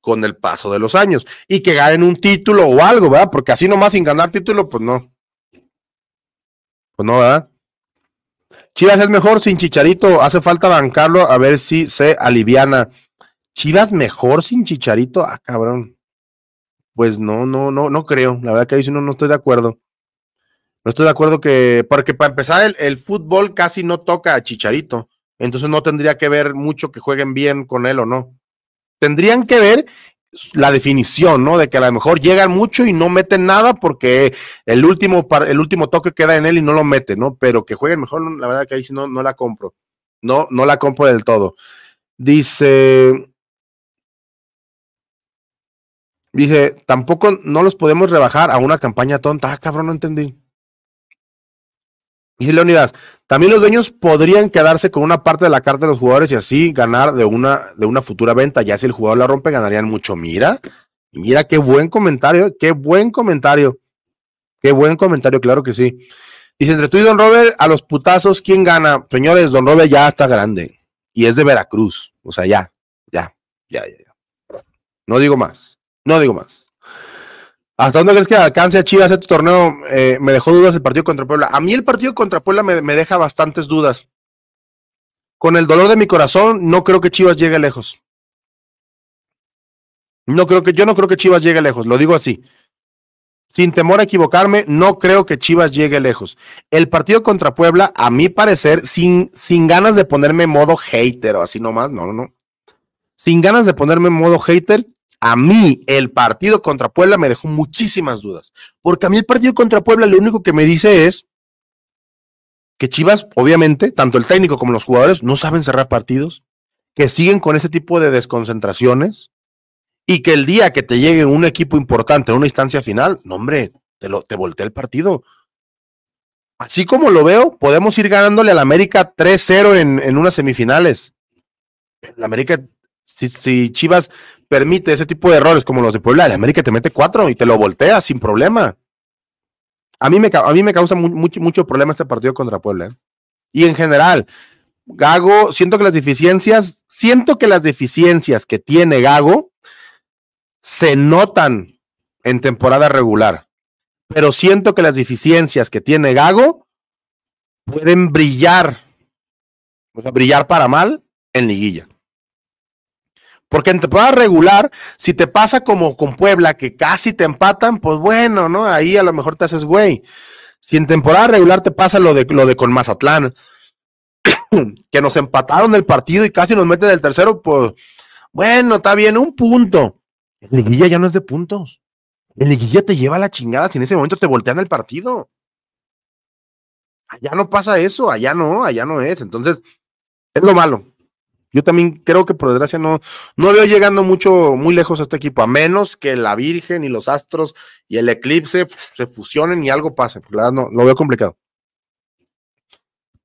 Con el paso de los años. Y que ganen un título o algo, ¿verdad? Porque así nomás sin ganar título, pues no. Pues no, ¿verdad? Chivas es mejor sin Chicharito. Hace falta bancarlo a ver si se aliviana. Chivas mejor sin Chicharito. Ah, cabrón. Pues no, no, no, no creo. La verdad que ahí sí no, estoy de acuerdo. No estoy de acuerdo que, porque para empezar, el, el, fútbol casi no toca a Chicharito. Entonces no tendría que ver mucho que jueguen bien con él o no. Tendrían que ver la definición, ¿no? De que a lo mejor llegan mucho y no meten nada porque el último, el último toque queda en él y no lo mete, ¿no? Pero que jueguen mejor, la verdad que ahí sí no, no la compro. No, no la compro del todo. Dice. Dice, tampoco no los podemos rebajar a una campaña tonta. Ah, cabrón, no entendí dice Leonidas, también los dueños podrían quedarse con una parte de la carta de los jugadores y así ganar de una, de una futura venta. Ya si el jugador la rompe, ganarían mucho. Mira, mira qué buen comentario, qué buen comentario. Qué buen comentario, claro que sí. Dice, entre tú y Don Robert, a los putazos, ¿quién gana? Señores, Don Robert ya está grande. Y es de Veracruz. O sea, ya, ya, ya. ya. No digo más. No digo más. ¿Hasta dónde crees que alcance a Chivas este torneo? Eh, me dejó dudas el partido contra Puebla. A mí el partido contra Puebla me, deja bastantes dudas. Con el dolor de mi corazón, no creo que Chivas llegue lejos. No creo que, yo no creo que Chivas llegue lejos, lo digo así. Sin temor a equivocarme, no creo que Chivas llegue lejos. El partido contra Puebla, a mi parecer, sin, sin ganas de ponerme en modo hater o así nomás, no, no, no. Sin ganas de ponerme en modo hater, a mí el partido contra Puebla me dejó muchísimas dudas, porque a mí el partido contra Puebla lo único que me dice es que Chivas, obviamente, tanto el técnico como los jugadores no saben cerrar partidos, que siguen con ese tipo de desconcentraciones y que el día que te llegue un equipo importante en una instancia final, no hombre, te, lo, te voltea el partido. Así como lo veo, podemos ir ganándole al América 3-0 en, unas semifinales. La América, si Chivas permite ese tipo de errores como los de Puebla. La América te mete cuatro y te lo voltea sin problema. A mí me, a mí me causa mucho, mucho problema este partido contra Puebla. ¿eh? Y en general, Gago, siento que las deficiencias, siento que las deficiencias que tiene Gago se notan en temporada regular, pero siento que las deficiencias que tiene Gago pueden brillar, o sea, brillar para mal en liguilla. Porque en temporada regular, si te pasa como con Puebla, que casi te empatan, pues bueno, ¿no? Ahí a lo mejor te haces güey. Si en temporada regular te pasa lo de, lo de con Mazatlán, <coughs> que nos empataron el partido y casi nos meten el tercero, pues bueno, está bien, un punto. El liguilla ya no es de puntos. El liguilla te lleva a la chingada si en ese momento te voltean el partido. Allá no pasa eso, allá no, allá no es. Entonces, es lo malo. Yo también creo que por desgracia no, no veo llegando mucho, muy lejos a este equipo, a menos que la Virgen y los astros y el eclipse se fusionen y algo pase. Porque la verdad no, lo veo complicado.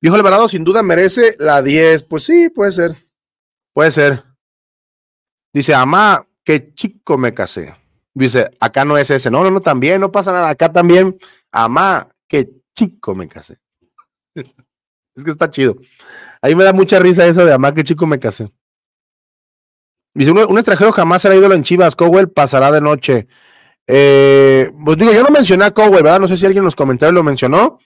Viejo Alvarado sin duda merece la 10. Pues sí, puede ser. Puede ser. Dice, amá, qué chico me casé. Dice, acá no es ese. No, no, no, también, no pasa nada. Acá también, amá, qué chico me casé. <laughs> es que está chido. Ahí me da mucha risa eso de amá que chico me casé. Dice, un, extranjero jamás será ídolo en Chivas. Cowell pasará de noche. Eh, pues digo, yo no mencioné a Cowell, ¿verdad? No sé si alguien en los comentarios lo mencionó.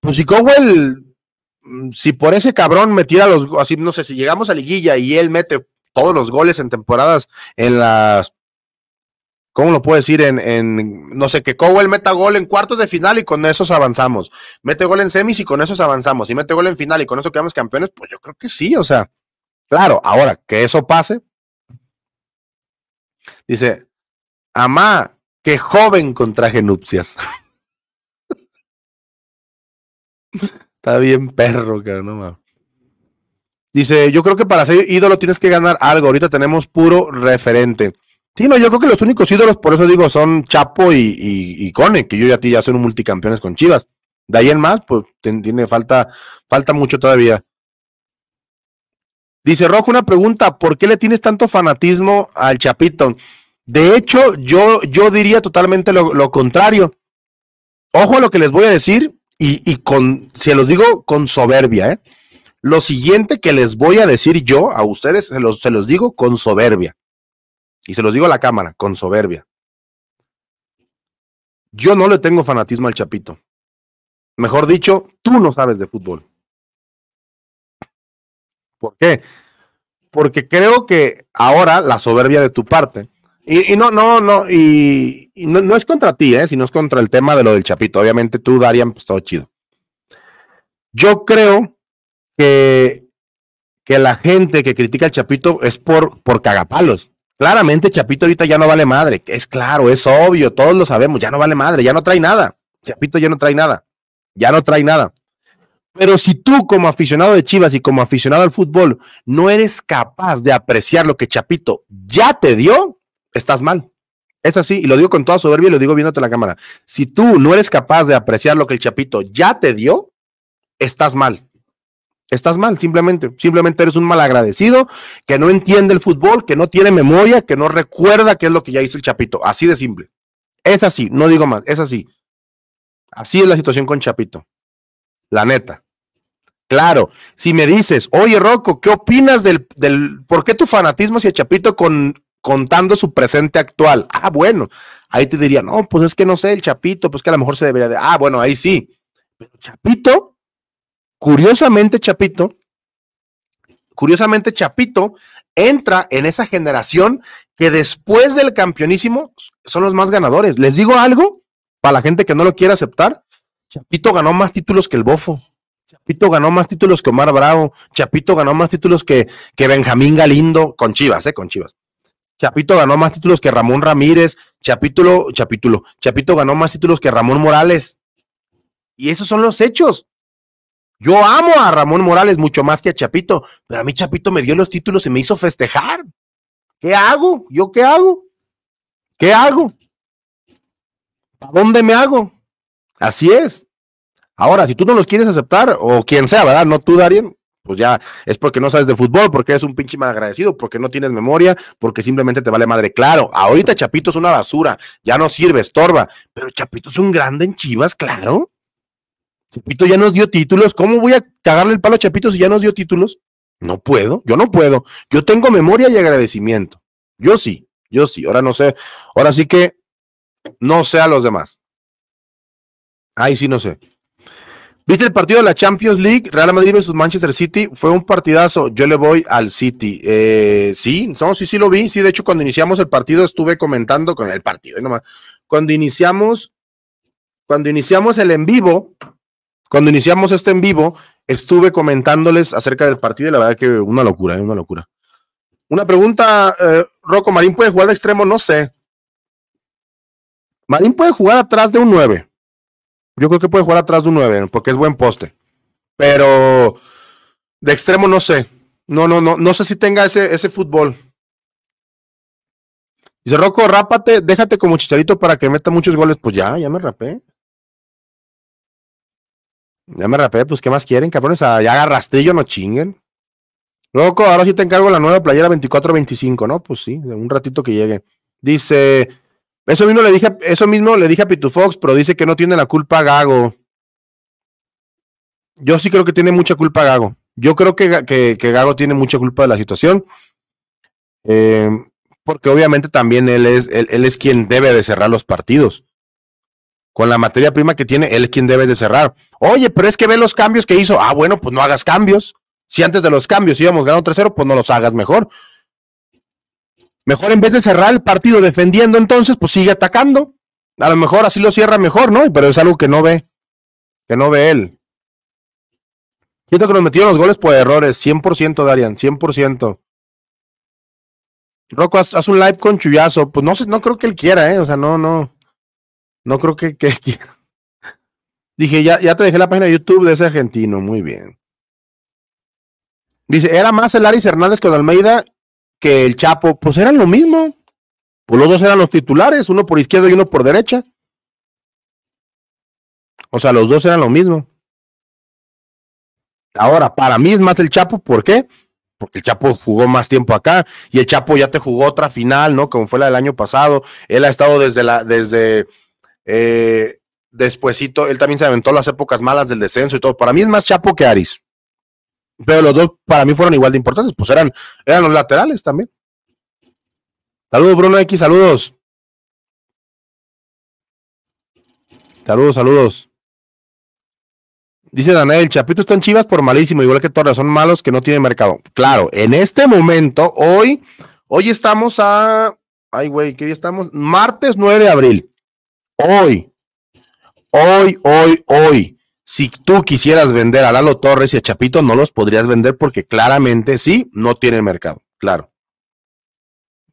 Pues si Cowell, mm, si por ese cabrón metiera tira los, así, no sé, si llegamos a liguilla y él mete todos los goles en temporadas en las ¿cómo lo puedo decir? En, no sé, que Cowell meta gol en cuartos de final y con esos avanzamos. Mete gol en semis y con esos avanzamos. Y mete gol en final y con eso quedamos campeones. Pues yo creo que sí, o sea, claro, ahora que eso pase. Dice, Amá, qué joven contraje nupcias. <laughs> Está bien perro, cabrón, no Dice, yo creo que para ser ídolo tienes que ganar algo. Ahorita tenemos puro referente. Sí, no, yo creo que los únicos ídolos, por eso digo, son Chapo y, y, Cone, que yo y a ti ya son multicampeones con Chivas. De ahí en más, pues tiene falta, falta mucho todavía. Dice Rojo una pregunta, ¿por qué le tienes tanto fanatismo al Chapito? De hecho, yo, yo diría totalmente lo, contrario. Ojo a lo que les voy a decir, y, con, se los digo con soberbia, ¿eh? Lo siguiente que les voy a decir yo a ustedes, los, se los digo con soberbia y se los digo a la cámara, con soberbia. Yo no le tengo fanatismo al Chapito. Mejor dicho, tú no sabes de fútbol. ¿Por qué? Porque creo que ahora la soberbia de tu parte, y, no, no, no, y, no, es contra ti, ¿eh? sino es contra el tema de lo del Chapito. Obviamente tú, Darian, pues todo chido. Yo creo que, que la gente que critica al Chapito es por, por cagapalos. Claramente Chapito ahorita ya no vale madre, es claro, es obvio, todos lo sabemos, ya no vale madre, ya no trae nada. Chapito ya no trae nada, ya no trae nada. Pero si tú como aficionado de Chivas y como aficionado al fútbol no eres capaz de apreciar lo que Chapito ya te dio, estás mal. Es así, y lo digo con toda soberbia y lo digo viéndote la cámara. Si tú no eres capaz de apreciar lo que el Chapito ya te dio, estás mal. Estás mal, simplemente. Simplemente eres un malagradecido que no entiende el fútbol, que no tiene memoria, que no recuerda qué es lo que ya hizo el Chapito. Así de simple. Es así, no digo más, es así. Así es la situación con Chapito. La neta. Claro, si me dices, oye Rocco, ¿qué opinas del, por qué tu fanatismo hacia Chapito con, contando su presente actual? Ah, bueno, ahí te diría, no, pues es que no sé, el Chapito, pues que a lo mejor se debería de, ah, bueno, ahí sí. Pero Chapito Curiosamente, Chapito, curiosamente, Chapito entra en esa generación que después del campeonísimo son los más ganadores. Les digo algo, para la gente que no lo quiere aceptar, Chapito ganó más títulos que el Bofo. Chapito ganó más títulos que Omar Bravo. Chapito ganó más títulos que, que Benjamín Galindo, con Chivas, ¿eh? Con Chivas. Chapito ganó más títulos que Ramón Ramírez. Chapítulo Chapítulo, Chapito ganó más títulos que Ramón Morales. Y esos son los hechos. Yo amo a Ramón Morales mucho más que a Chapito, pero a mí Chapito me dio los títulos y me hizo festejar. ¿Qué hago? ¿Yo qué hago? ¿Qué hago? qué hago a dónde me hago? Así es. Ahora, si tú no los quieres aceptar, o quien sea, ¿verdad? No tú, Darien, pues ya es porque no sabes de fútbol, porque eres un pinche agradecido, porque no tienes memoria, porque simplemente te vale madre. Claro, ahorita Chapito es una basura, ya no sirve, estorba, pero Chapito es un grande en Chivas, claro. Chapito ya nos dio títulos, ¿cómo voy a cagarle el palo a Chapito si ya nos dio títulos? No puedo, yo no puedo. Yo tengo memoria y agradecimiento. Yo sí, yo sí. Ahora no sé, ahora sí que no sé a los demás. Ahí sí no sé. ¿Viste el partido de la Champions League? Real Madrid versus Manchester City. Fue un partidazo. Yo le voy al City. Eh, sí, sí, sí lo vi. Sí, de hecho, cuando iniciamos el partido estuve comentando con el partido. Cuando iniciamos, cuando iniciamos el en vivo, cuando iniciamos este en vivo, estuve comentándoles acerca del partido y la verdad que una locura, eh, una locura. Una pregunta, ¿Roco eh, Rocco, ¿Marín puede jugar de extremo? No sé. Marín puede jugar atrás de un 9. Yo creo que puede jugar atrás de un 9, porque es buen poste. Pero de extremo no sé. No, no, no, no sé si tenga ese, ese fútbol. Dice Rocco, rápate, déjate como chicharito para que meta muchos goles. Pues ya, ya me rapé. Ya me rapeé, pues ¿qué más quieren, cabrones? ya yo no chinguen. Loco, ahora sí te encargo la nueva playera 24-25, ¿no? Pues sí, un ratito que llegue. Dice, eso mismo le dije, eso mismo le dije a Pitufox, pero dice que no tiene la culpa Gago. Yo sí creo que tiene mucha culpa Gago. Yo creo que, Gago tiene mucha culpa de la situación. Eh, porque obviamente también él es, él es quien debe de cerrar los partidos con la materia prima que tiene, él es quien debe de cerrar. Oye, pero es que ve los cambios que hizo. Ah, bueno, pues no hagas cambios. Si antes de los cambios íbamos ganando 3-0, pues no los hagas mejor. Mejor en vez de cerrar el partido defendiendo entonces, pues sigue atacando. A lo mejor así lo cierra mejor, ¿no? Pero es algo que no ve, que no ve él. Siento que nos metieron los goles por errores, 100% Darian, 100%. Rocco, haz, un live con Chuyazo. Pues no sé, no creo que él quiera, ¿eh? O sea, no, no. No creo que, <laughs> Dije, ya, ya te dejé la página de YouTube de ese argentino. Muy bien. Dice, era más el Aris Hernández con Almeida que el Chapo. Pues eran lo mismo. Pues los dos eran los titulares, uno por izquierda y uno por derecha. O sea, los dos eran lo mismo. Ahora, para mí es más el Chapo, ¿por qué? Porque el Chapo jugó más tiempo acá y el Chapo ya te jugó otra final, ¿no? Como fue la del año pasado. Él ha estado desde la, desde eh, despuésito, él también se aventó las épocas malas del descenso y todo. Para mí es más Chapo que Aris. Pero los dos para mí fueron igual de importantes, pues eran, eran los laterales también. Saludos, Bruno X, saludos. Saludos, saludos. Dice Daniel, Chapito está en Chivas por malísimo, igual que Torres, son malos que no tienen mercado. Claro, en este momento, hoy, hoy estamos a, ay güey, ¿qué día estamos? Martes 9 de abril. Hoy, hoy, hoy, hoy, si tú quisieras vender a Lalo Torres y a Chapito, no los podrías vender porque claramente sí, no tienen mercado, claro.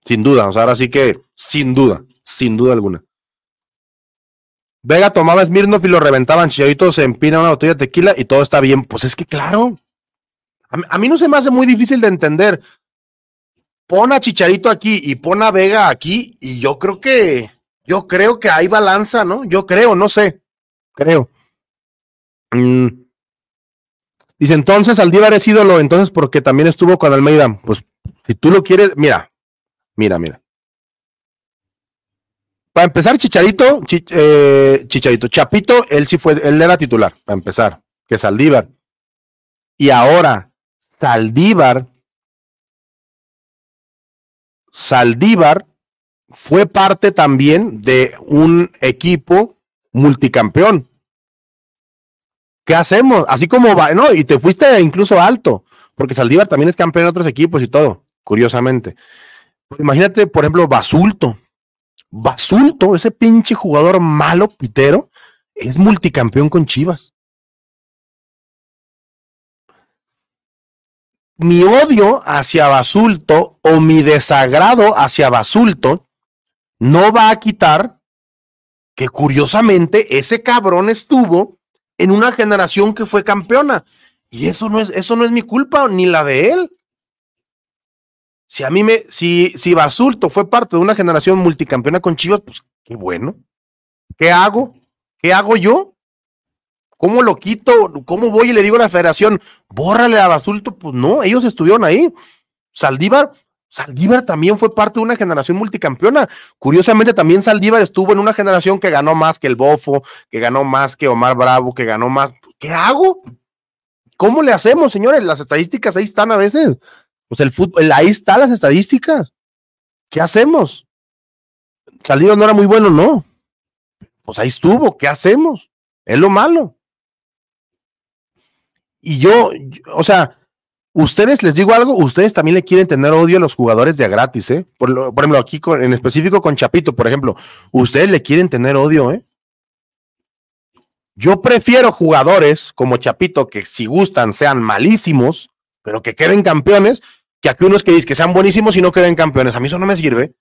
Sin duda, o sea, ahora sí que, sin duda, sin duda alguna. Vega tomaba Smirnoff y lo reventaban, Chicharito se empina una botella de tequila y todo está bien. Pues es que claro, a, a mí no se me hace muy difícil de entender. Pon a Chicharito aquí y pon a Vega aquí y yo creo que yo creo que hay balanza, ¿no? Yo creo, no sé. Creo. Mm. Dice entonces Saldívar es ídolo, entonces porque también estuvo con Almeida. Pues si tú lo quieres, mira, mira, mira. Para empezar, Chicharito, eh, Chicharito, Chapito, él sí fue, él era titular, para empezar, que Saldívar. Y ahora, Saldívar, Saldívar fue parte también de un equipo multicampeón. ¿Qué hacemos? Así como no, y te fuiste incluso alto, porque Saldívar también es campeón de otros equipos y todo, curiosamente. imagínate, por ejemplo, Basulto. Basulto, ese pinche jugador malo, pitero, es multicampeón con Chivas. Mi odio hacia Basulto o mi desagrado hacia Basulto no va a quitar que curiosamente ese cabrón estuvo en una generación que fue campeona. Y eso no es, eso no es mi culpa ni la de él. Si a mí me, si, si Basulto fue parte de una generación multicampeona con Chivas, pues qué bueno. ¿Qué hago? ¿Qué hago yo? ¿Cómo lo quito? ¿Cómo voy y le digo a la federación, bórrale a Basulto? Pues no, ellos estuvieron ahí. Saldívar Saldívar también fue parte de una generación multicampeona. Curiosamente, también Saldívar estuvo en una generación que ganó más que el Bofo, que ganó más que Omar Bravo, que ganó más. ¿Qué hago? ¿Cómo le hacemos, señores? Las estadísticas ahí están a veces. Pues el fútbol, ahí están las estadísticas. ¿Qué hacemos? Saldívar no era muy bueno, no. Pues ahí estuvo, ¿qué hacemos? Es lo malo. Y yo o sea, Ustedes, les digo algo, ustedes también le quieren tener odio a los jugadores de a gratis, ¿eh? Por, ejemplo, aquí en específico con Chapito, por ejemplo, ustedes le quieren tener odio, ¿eh? Yo prefiero jugadores como Chapito que si gustan sean malísimos, pero que queden campeones, que aquí unos que dicen que sean buenísimos y no queden campeones. A mí eso no me sirve.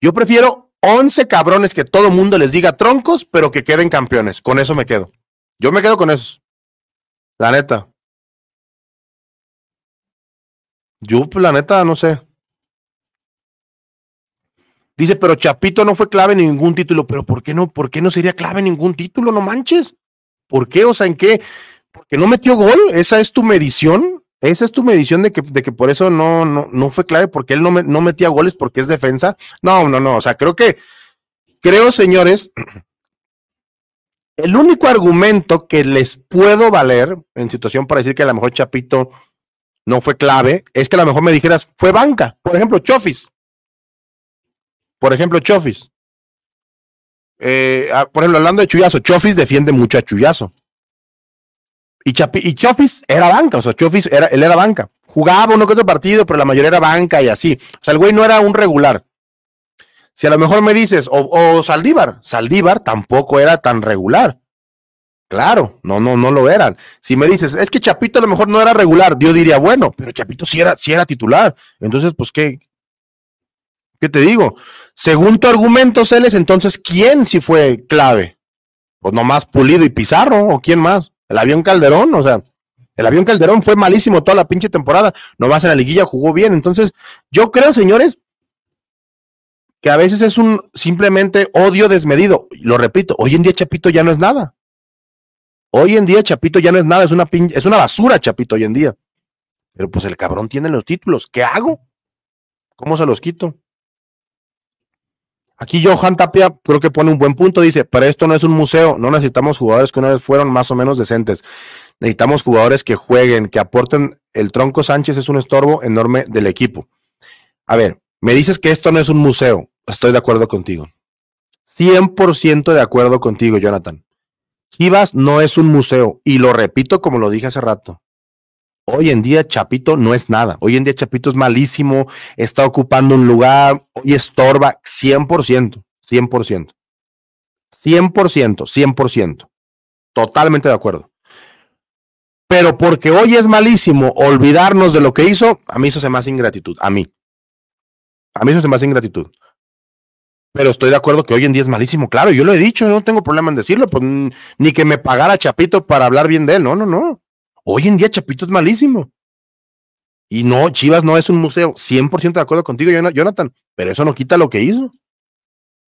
Yo prefiero 11 cabrones que todo mundo les diga troncos, pero que queden campeones. Con eso me quedo. Yo me quedo con eso. La neta. Yo, pues, la neta, no sé. Dice, pero Chapito no fue clave en ningún título. Pero ¿por qué no? ¿Por qué no sería clave en ningún título? No manches. ¿Por qué? O sea, ¿en qué? Porque no metió gol. Esa es tu medición. Esa es tu medición de que, de que por eso no, no, no fue clave, porque él no, no metía goles porque es defensa. No, no, no. O sea, creo que, creo, señores, el único argumento que les puedo valer en situación para decir que a lo mejor Chapito no fue clave, es que a lo mejor me dijeras, fue banca. Por ejemplo, Chofis. Por ejemplo, Chofis. Eh, ah, por ejemplo, hablando de Chuyazo, Chofis defiende mucho a Chuyazo. Y, Chapi, y Chofis era banca, o sea, Chofis era, él era banca. Jugaba uno que otro partido, pero la mayoría era banca y así. O sea, el güey no era un regular. Si a lo mejor me dices, o, o Saldívar, Saldívar tampoco era tan regular. Claro, no, no, no lo eran. Si me dices, es que Chapito a lo mejor no era regular, yo diría, bueno, pero Chapito sí era, era titular. Entonces, pues, ¿qué? ¿Qué te digo? Según tu argumento, Celes, entonces, ¿quién sí fue clave? Pues nomás Pulido y Pizarro, ¿o quién más? El avión Calderón, o sea, el avión Calderón fue malísimo toda la pinche temporada, nomás en la liguilla jugó bien. Entonces, yo creo, señores, que a veces es un simplemente odio desmedido. Lo repito, hoy en día Chapito ya no es nada. Hoy en día Chapito ya no es nada, es una, es una basura Chapito hoy en día. Pero pues el cabrón tiene los títulos. ¿Qué hago? ¿Cómo se los quito? Aquí Johan Tapia creo que pone un buen punto. Dice, pero esto no es un museo. No necesitamos jugadores que una vez fueron más o menos decentes. Necesitamos jugadores que jueguen, que aporten. El tronco Sánchez es un estorbo enorme del equipo. A ver, me dices que esto no es un museo. Estoy de acuerdo contigo. 100% de acuerdo contigo, Jonathan. Chivas no es un museo, y lo repito como lo dije hace rato. Hoy en día Chapito no es nada. Hoy en día Chapito es malísimo, está ocupando un lugar, hoy estorba 100%, 100%. 100%, 100%. Totalmente de acuerdo. Pero porque hoy es malísimo olvidarnos de lo que hizo, a mí eso se me hace ingratitud, a mí. A mí eso se me hace ingratitud. Pero estoy de acuerdo que hoy en día es malísimo. Claro, yo lo he dicho, no tengo problema en decirlo, pues, ni que me pagara Chapito para hablar bien de él. No, no, no. Hoy en día Chapito es malísimo. Y no, Chivas no es un museo. 100% de acuerdo contigo, Jonathan. Pero eso no quita lo que hizo.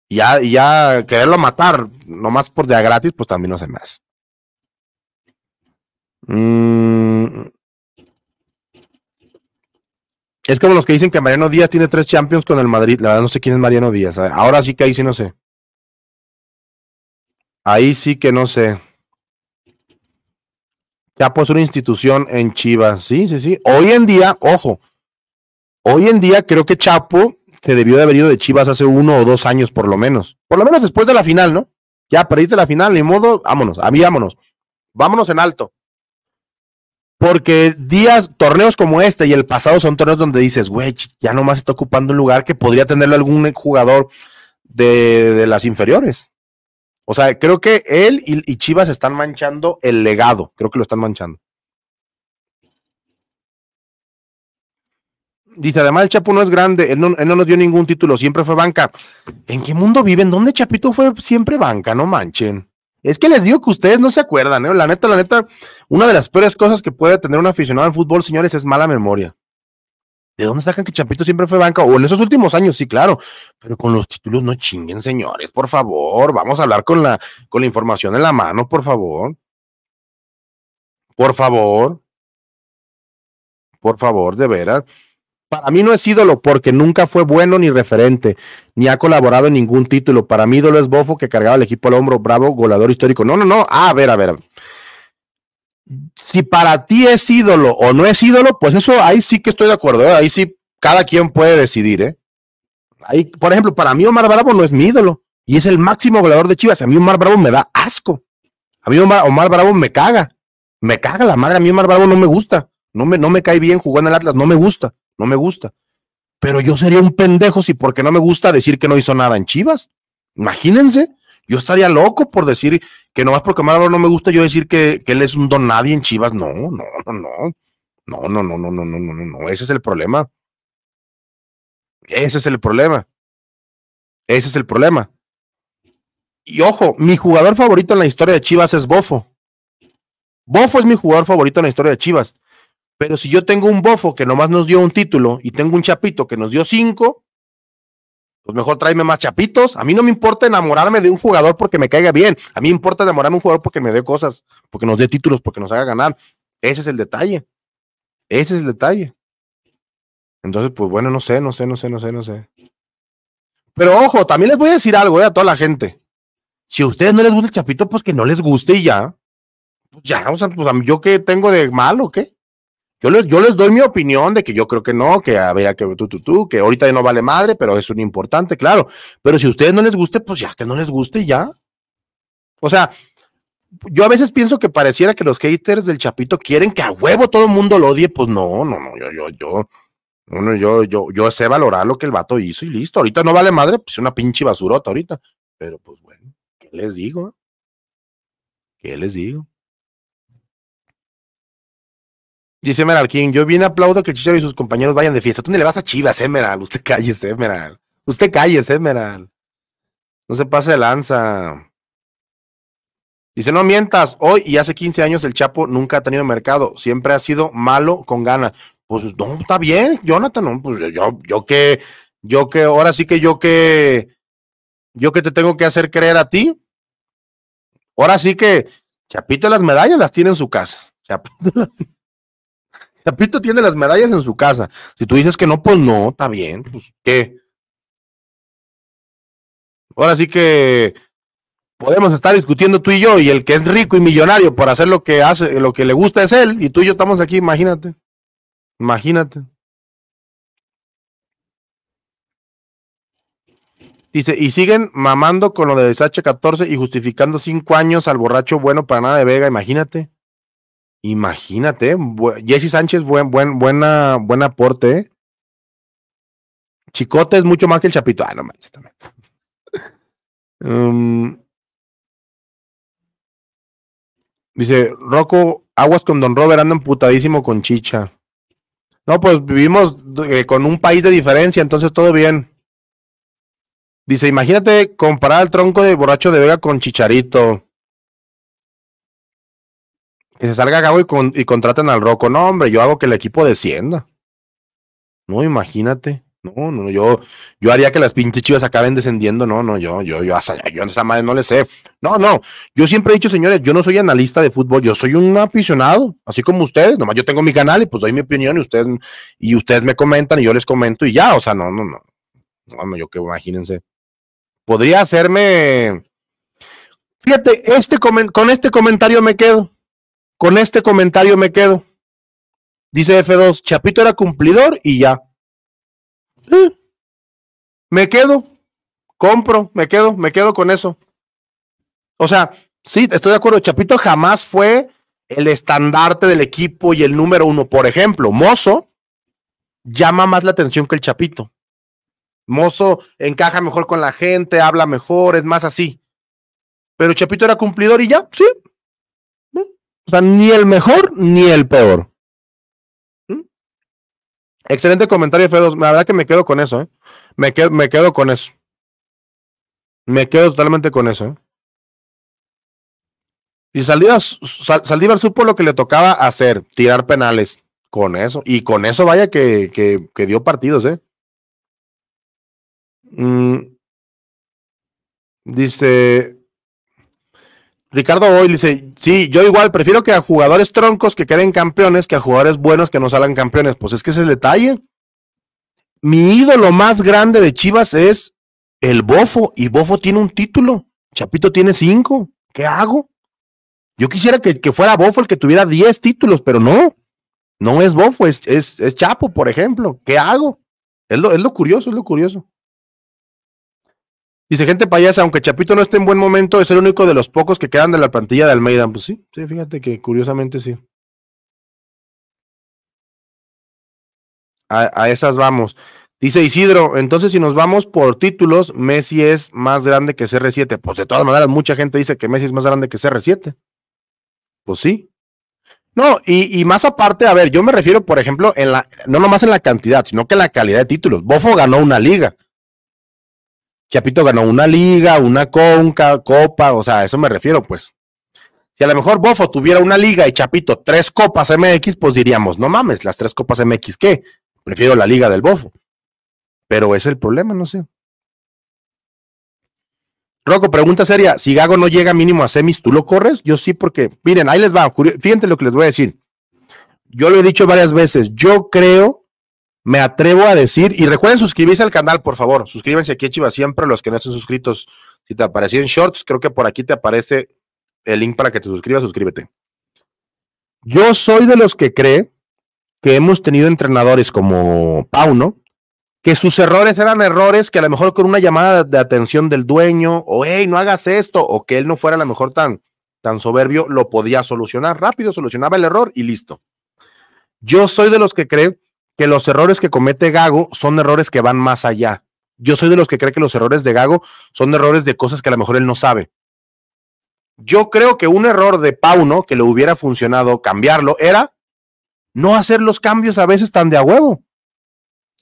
Ya, ya quererlo matar, nomás por de gratis, pues también no sé más. Es como los que dicen que Mariano Díaz tiene tres Champions con el Madrid. La verdad no sé quién es Mariano Díaz. Ahora sí que ahí sí no sé. Ahí sí que no sé. Chapo es una institución en Chivas. Sí, sí, sí. Hoy en día, ojo, hoy en día creo que Chapo se debió de haber ido de Chivas hace uno o dos años por lo menos. Por lo menos después de la final, ¿no? Ya perdiste la final, ni modo, vámonos, a Vámonos en alto. Porque días, torneos como este y el pasado son torneos donde dices, güey, ya nomás está ocupando un lugar que podría tenerlo algún jugador de, las inferiores. O sea, creo que él y, Chivas están manchando el legado. Creo que lo están manchando. Dice, además el Chapo no es grande, él no, él no nos dio ningún título, siempre fue banca. ¿En qué mundo viven? ¿Dónde Chapito fue siempre banca? No manchen. Es que les digo que ustedes no se acuerdan, ¿eh? La neta, la neta, una de las peores cosas que puede tener un aficionado al fútbol, señores, es mala memoria. ¿De dónde sacan que Champito siempre fue banca? O en esos últimos años, sí, claro. Pero con los títulos no chinguen, señores, por favor. Vamos a hablar con la, con la información en la mano, por favor. Por favor. Por favor, de veras. Para mí no es ídolo porque nunca fue bueno ni referente, ni ha colaborado en ningún título. Para mí ídolo es Bofo que cargaba el equipo al hombro, bravo, goleador histórico. No, no, no. Ah, a ver, a ver. Si para ti es ídolo o no es ídolo, pues eso ahí sí que estoy de acuerdo. ¿eh? Ahí sí cada quien puede decidir. ¿eh? Ahí, por ejemplo, para mí Omar Bravo no es mi ídolo y es el máximo goleador de Chivas. A mí Omar Bravo me da asco. A mí Omar, Bravo me caga. Me caga la madre. A mí Omar Bravo no me gusta. No me, no me cae bien jugando en el Atlas. No me gusta no me gusta. Pero yo sería un pendejo si porque no me gusta decir que no hizo nada en Chivas. Imagínense, yo estaría loco por decir que nomás porque Maradona no me gusta yo decir que, que él es un don nadie en Chivas. No, no, no, no. No, no, no, no, no, no, no, no. Ese es el problema. Ese es el problema. Ese es el problema. Y ojo, mi jugador favorito en la historia de Chivas es Bofo. Bofo es mi jugador favorito en la historia de Chivas. Pero si yo tengo un bofo que nomás nos dio un título y tengo un chapito que nos dio cinco, pues mejor tráeme más chapitos. A mí no me importa enamorarme de un jugador porque me caiga bien. A mí me importa enamorarme de un jugador porque me dé cosas, porque nos dé títulos, porque nos haga ganar. Ese es el detalle. Ese es el detalle. Entonces, pues bueno, no sé, no sé, no sé, no sé, no sé. Pero ojo, también les voy a decir algo eh, a toda la gente. Si a ustedes no les gusta el chapito, pues que no les guste y ya. Pues ya, o sea, pues yo qué tengo de malo, ¿qué? Yo les, yo les doy mi opinión de que yo creo que no, que habría que tú, tú, tú, que ahorita no vale madre, pero es un importante, claro. Pero si a ustedes no les guste, pues ya que no les guste, ya. O sea, yo a veces pienso que pareciera que los haters del Chapito quieren que a huevo todo el mundo lo odie. Pues no, no, no, yo, yo, yo. yo, yo, yo sé valorar lo que el vato hizo y listo. Ahorita no vale madre, pues una pinche basurota ahorita. Pero pues bueno, ¿qué les digo? ¿Qué les digo? Dice Meral King, yo bien aplaudo que Chichero y sus compañeros vayan de fiesta. Tú ni le vas a Chivas, Emerald. Usted calles, Emerald. Usted calles, Emerald. No se pase de lanza. Dice, no mientas, hoy y hace 15 años el Chapo nunca ha tenido mercado, siempre ha sido malo con ganas. Pues no, está bien, Jonathan, no, pues yo, yo que, yo que, ahora sí que yo que, yo que te tengo que hacer creer a ti. Ahora sí que, Chapito las medallas las tiene en su casa. <laughs> Capito tiene las medallas en su casa. Si tú dices que no, pues no, está bien, pues qué. Ahora sí que podemos estar discutiendo tú y yo, y el que es rico y millonario por hacer lo que hace, lo que le gusta es él, y tú y yo estamos aquí, imagínate. Imagínate. Dice, y siguen mamando con lo de sh 14 y justificando cinco años al borracho bueno para nada de Vega, imagínate. Imagínate, Jesse Sánchez, buen, buen, buena, aporte. Chicote es mucho más que el Chapito. Ah, no manches también. Em, dice, Rocco, aguas con Don Robert, anda emputadísimo con Chicha. No, pues vivimos eh, con un país de diferencia, entonces todo bien. Dice, imagínate comparar el tronco de borracho de Vega con Chicharito. Que se salga Gago y, y contraten al Roco. No, hombre, yo hago que el equipo descienda. No, imagínate. No, no, yo, yo haría que las pinches chivas acaben descendiendo. No, no, yo, yo, yo, yo yo esa madre no le sé. No, no. Yo siempre he dicho, señores, yo no soy analista de fútbol, yo soy un aficionado, así como ustedes. Nomás yo tengo mi canal y pues doy mi opinión y ustedes, y ustedes me comentan y yo les comento y ya. O sea, no, no, no. No, yo que imagínense. Podría hacerme. Fíjate, este con este comentario me quedo. Con este comentario me quedo. Dice F2, Chapito era cumplidor y ya. Eh. Me quedo, compro, me quedo, me quedo con eso. O sea, sí, estoy de acuerdo, Chapito jamás fue el estandarte del equipo y el número uno. Por ejemplo, Mozo llama más la atención que el Chapito. Mozo encaja mejor con la gente, habla mejor, es más así. Pero Chapito era cumplidor y ya, sí, o sea, ni el mejor ni el peor. ¿Mm? Excelente comentario, Fredos. La verdad que me quedo con eso, ¿eh? Me quedo, me quedo con eso. Me quedo totalmente con eso. ¿eh? Y Saldívar, supo lo que le tocaba hacer, tirar penales. Con eso. Y con eso vaya que, dio partidos, ¿eh? Mm. Dice, Ricardo Hoy dice, sí, yo igual prefiero que a jugadores troncos que queden campeones que a jugadores buenos que no salgan campeones. Pues es que ese es el detalle. Mi ídolo más grande de Chivas es el Bofo y Bofo tiene un título. Chapito tiene cinco. ¿Qué hago? Yo quisiera que, fuera Bofo el que tuviera diez títulos, pero no. No es Bofo, es, Chapo, por ejemplo. ¿Qué hago? es lo curioso, es lo curioso. Dice gente payasa, aunque Chapito no esté en buen momento, es el único de los pocos que quedan de la plantilla de Almeida. Pues sí, sí, fíjate que curiosamente sí. A, esas vamos. Dice Isidro, entonces si nos vamos por títulos, Messi es más grande que CR7. Pues de todas maneras, mucha gente dice que Messi es más grande que CR7. Pues sí. No, y, más aparte, a ver, yo me refiero, por ejemplo, en la, no nomás en la cantidad, sino que en la calidad de títulos. Bofo ganó una liga. Chapito ganó una liga, una conca, copa, o sea, a eso me refiero, pues. Si a lo mejor Bofo tuviera una liga y Chapito tres copas MX, pues diríamos, no mames, las tres copas MX, ¿qué? Prefiero la liga del Bofo. Pero es el problema, no sé. Roco, pregunta seria, si Gago no llega mínimo a semis, ¿tú lo corres? Yo sí, porque, miren, ahí les va, fíjense lo que les voy a decir. Yo lo he dicho varias veces, yo creo me atrevo a decir, y recuerden suscribirse al canal, por favor, suscríbanse aquí a Chivas siempre, los que no estén suscritos, si te aparecían Shorts, creo que por aquí te aparece el link para que te suscribas, suscríbete. Yo soy de los que cree que hemos tenido entrenadores como Pauno, que sus errores eran errores que a lo mejor con una llamada de atención del dueño, o hey, no hagas esto, o que él no fuera a lo mejor tan, tan soberbio, lo podía solucionar rápido, solucionaba el error y listo. Yo soy de los que cree que los errores que comete Gago son errores que van más allá. Yo soy de los que cree que los errores de Gago son errores de cosas que a lo mejor él no sabe. Yo creo que un error de Pauno que le hubiera funcionado cambiarlo era no hacer los cambios a veces tan de a huevo.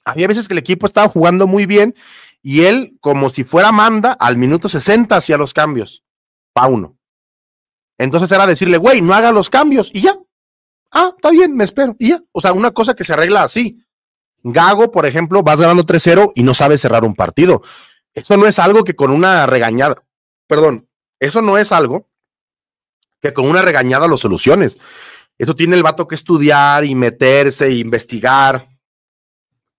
Había veces que el equipo estaba jugando muy bien y él, como si fuera manda, al minuto 60 hacía los cambios. Pauno. Entonces era decirle, güey, no haga los cambios y ya ah, está bien, me espero. o sea, una cosa que se arregla así. Gago, por ejemplo, vas ganando 3-0 y no sabes cerrar un partido. Eso no es algo que con una regañada, perdón, eso no es algo que con una regañada lo soluciones. Eso tiene el vato que estudiar y meterse e investigar.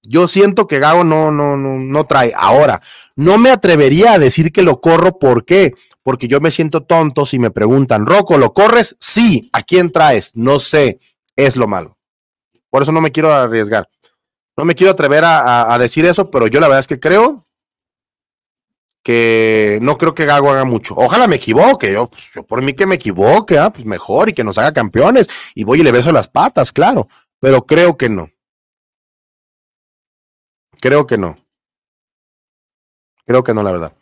Yo siento que Gago no, no, no, no trae. Ahora, no me atrevería a decir que lo corro. porque porque yo me siento tonto si me preguntan, Roco, ¿lo corres? Sí, ¿a quién traes? No sé, es lo malo. Por eso no me quiero arriesgar. No me quiero atrever a, decir eso, pero yo la verdad es que creo que no creo que Gago haga mucho. Ojalá me equivoque, yo, pues, por mí que me equivoque, ah, pues mejor y que nos haga campeones. Y voy y le beso las patas, claro, pero creo que no. Creo que no. Creo que no, la verdad.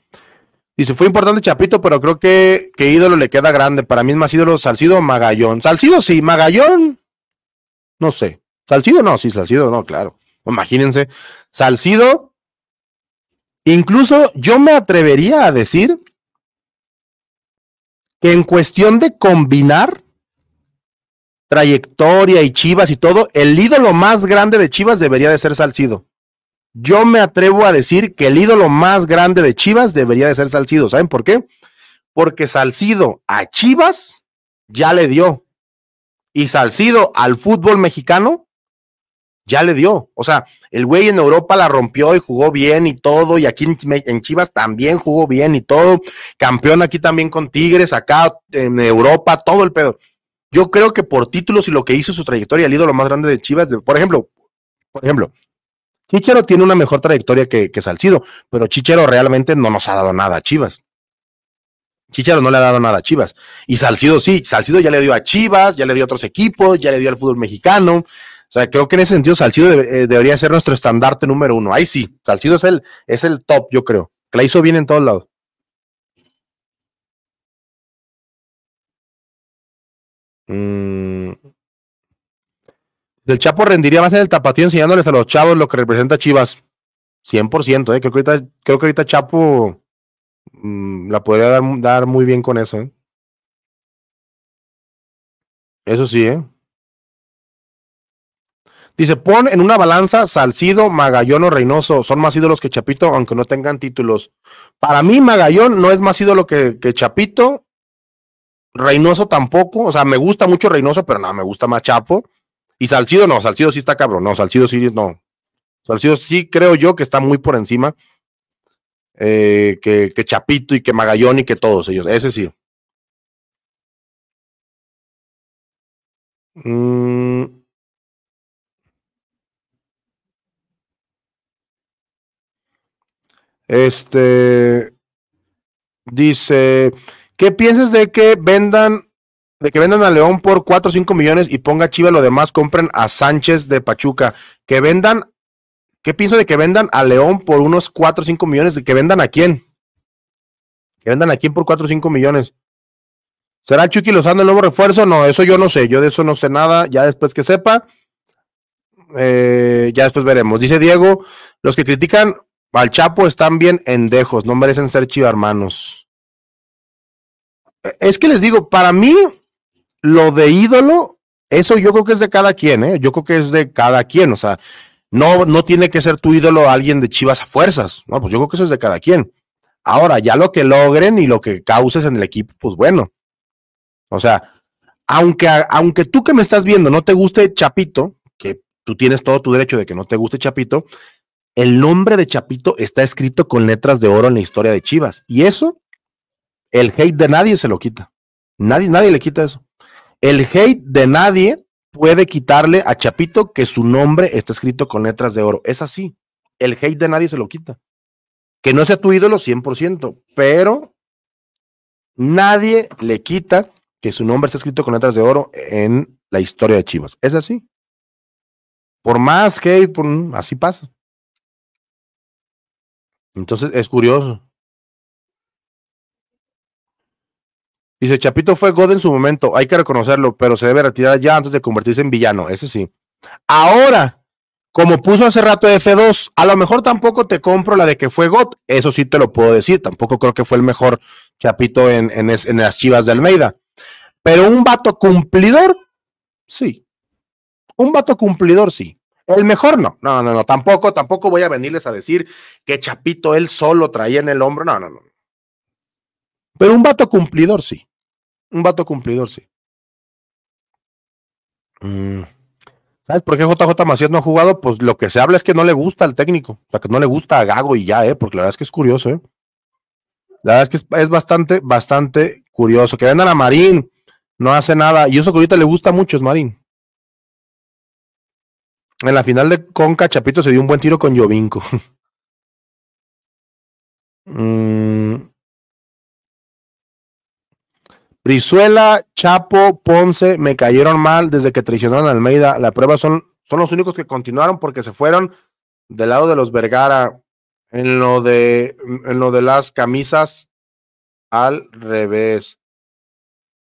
Dice, fue importante Chapito, pero creo que, que ídolo le queda grande. Para mí es más ídolo Salcido o Magallón. Salcido sí, Magallón. No sé. Salcido no, sí, Salcido no, claro. Imagínense. Salcido. Incluso yo me atrevería a decir que en cuestión de combinar trayectoria y Chivas y todo, el ídolo más grande de Chivas debería de ser Salcido. Yo me atrevo a decir que el ídolo más grande de Chivas debería de ser Salcido. ¿Saben por qué? Porque Salcido a Chivas ya le dio. Y Salcido al fútbol mexicano ya le dio. O sea, el güey en Europa la rompió y jugó bien y todo. Y aquí en Chivas también jugó bien y todo. Campeón aquí también con Tigres, acá en Europa, todo el pedo. Yo creo que por títulos y lo que hizo su trayectoria, el ídolo más grande de Chivas, por ejemplo, por ejemplo, Chichero tiene una mejor trayectoria que, Salcido, pero Chichero realmente no nos ha dado nada a Chivas. Chichero no le ha dado nada a Chivas. Y Salcido sí, Salcido ya le dio a Chivas, ya le dio a otros equipos, ya le dio al fútbol mexicano. O sea, creo que en ese sentido Salcido eh, debería ser nuestro estandarte número uno. Ahí sí, Salcido es el, es el top, yo creo. Que la hizo bien en todos lados. Mm. Del Chapo rendiría más en el tapatío enseñándoles a los chavos lo que representa Chivas. 100%, ¿eh? creo, que ahorita, que Chapo mm, la podría dar, muy bien con eso. Eh. Eso sí, ¿eh? Dice, pon en una balanza Salcido, Magallón o Reynoso. Son más ídolos que Chapito, aunque no tengan títulos. Para mí, Magallón no es más ídolo que, Chapito. Reynoso tampoco. O sea, me gusta mucho Reynoso, pero nada me gusta más Chapo. Y Salcido no, Salcido sí está cabrón, no, Salcido sí no. Salcido sí creo yo que está muy por encima eh, que, Chapito y que Magallón y que todos ellos, ese sí. Mm. Este dice, ¿qué piensas de que vendan de que vendan a León por 4 o 5 millones y ponga Chiva lo demás, compren a Sánchez de Pachuca. Que vendan, ¿qué pienso de que vendan a León por unos 4 o 5 millones? ¿De que vendan a quién? ¿Que vendan a quién por 4 o 5 millones? ¿Será Chucky Lozano el nuevo refuerzo? No, eso yo no sé, yo de eso no sé nada, ya después que sepa, eh, ya después veremos. Dice Diego, los que critican al Chapo están bien endejos, no merecen ser Chiva hermanos e, Es que les digo, para mí, lo de ídolo, eso yo creo que es de cada quien, ¿eh? Yo creo que es de cada quien, o sea, no, no tiene que ser tu ídolo alguien de Chivas a fuerzas, no, pues yo creo que eso es de cada quien. Ahora, ya lo que logren y lo que causes en el equipo, pues bueno. O sea, aunque, aunque tú que me estás viendo no te guste Chapito, que tú tienes todo tu derecho de que no te guste Chapito, el nombre de Chapito está escrito con letras de oro en la historia de Chivas. Y eso, el hate de nadie se lo quita. Nadie, nadie le quita eso. El hate de nadie puede quitarle a Chapito que su nombre está escrito con letras de oro. Es así. El hate de nadie se lo quita. Que no sea tu ídolo 100%, pero nadie le quita que su nombre está escrito con letras de oro en la historia de Chivas. Es así. Por más hate, así pasa. Entonces es curioso. Dice, Chapito fue God en su momento, hay que reconocerlo, pero se debe retirar ya antes de convertirse en villano, Ese sí. Ahora, como puso hace rato F2, a lo mejor tampoco te compro la de que fue God, eso sí te lo puedo decir, tampoco creo que fue el mejor Chapito en, en las chivas de Almeida. Pero un vato cumplidor, sí. Un vato cumplidor, sí. El mejor no, no, no, no, tampoco, tampoco voy a venirles a decir que Chapito él solo traía en el hombro, no, no, no. Pero un vato cumplidor, sí. Un vato cumplidor, sí. Mm. ¿Sabes por qué JJ Macías no ha jugado? Pues lo que se habla es que no le gusta al técnico. O sea, que no le gusta a Gago y ya, ¿eh? Porque la verdad es que es curioso, ¿eh? La verdad es que es, bastante, bastante curioso. Que venga a Marín, no hace nada. Y eso que ahorita le gusta mucho es Marín. En la final de Conca, Chapito se dio un buen tiro con Jovinko. <laughs> Mm. Brizuela, Chapo, Ponce me cayeron mal desde que traicionaron a Almeida. La prueba son, son los únicos que continuaron porque se fueron del lado de los Vergara en lo de, en lo de las camisas al revés.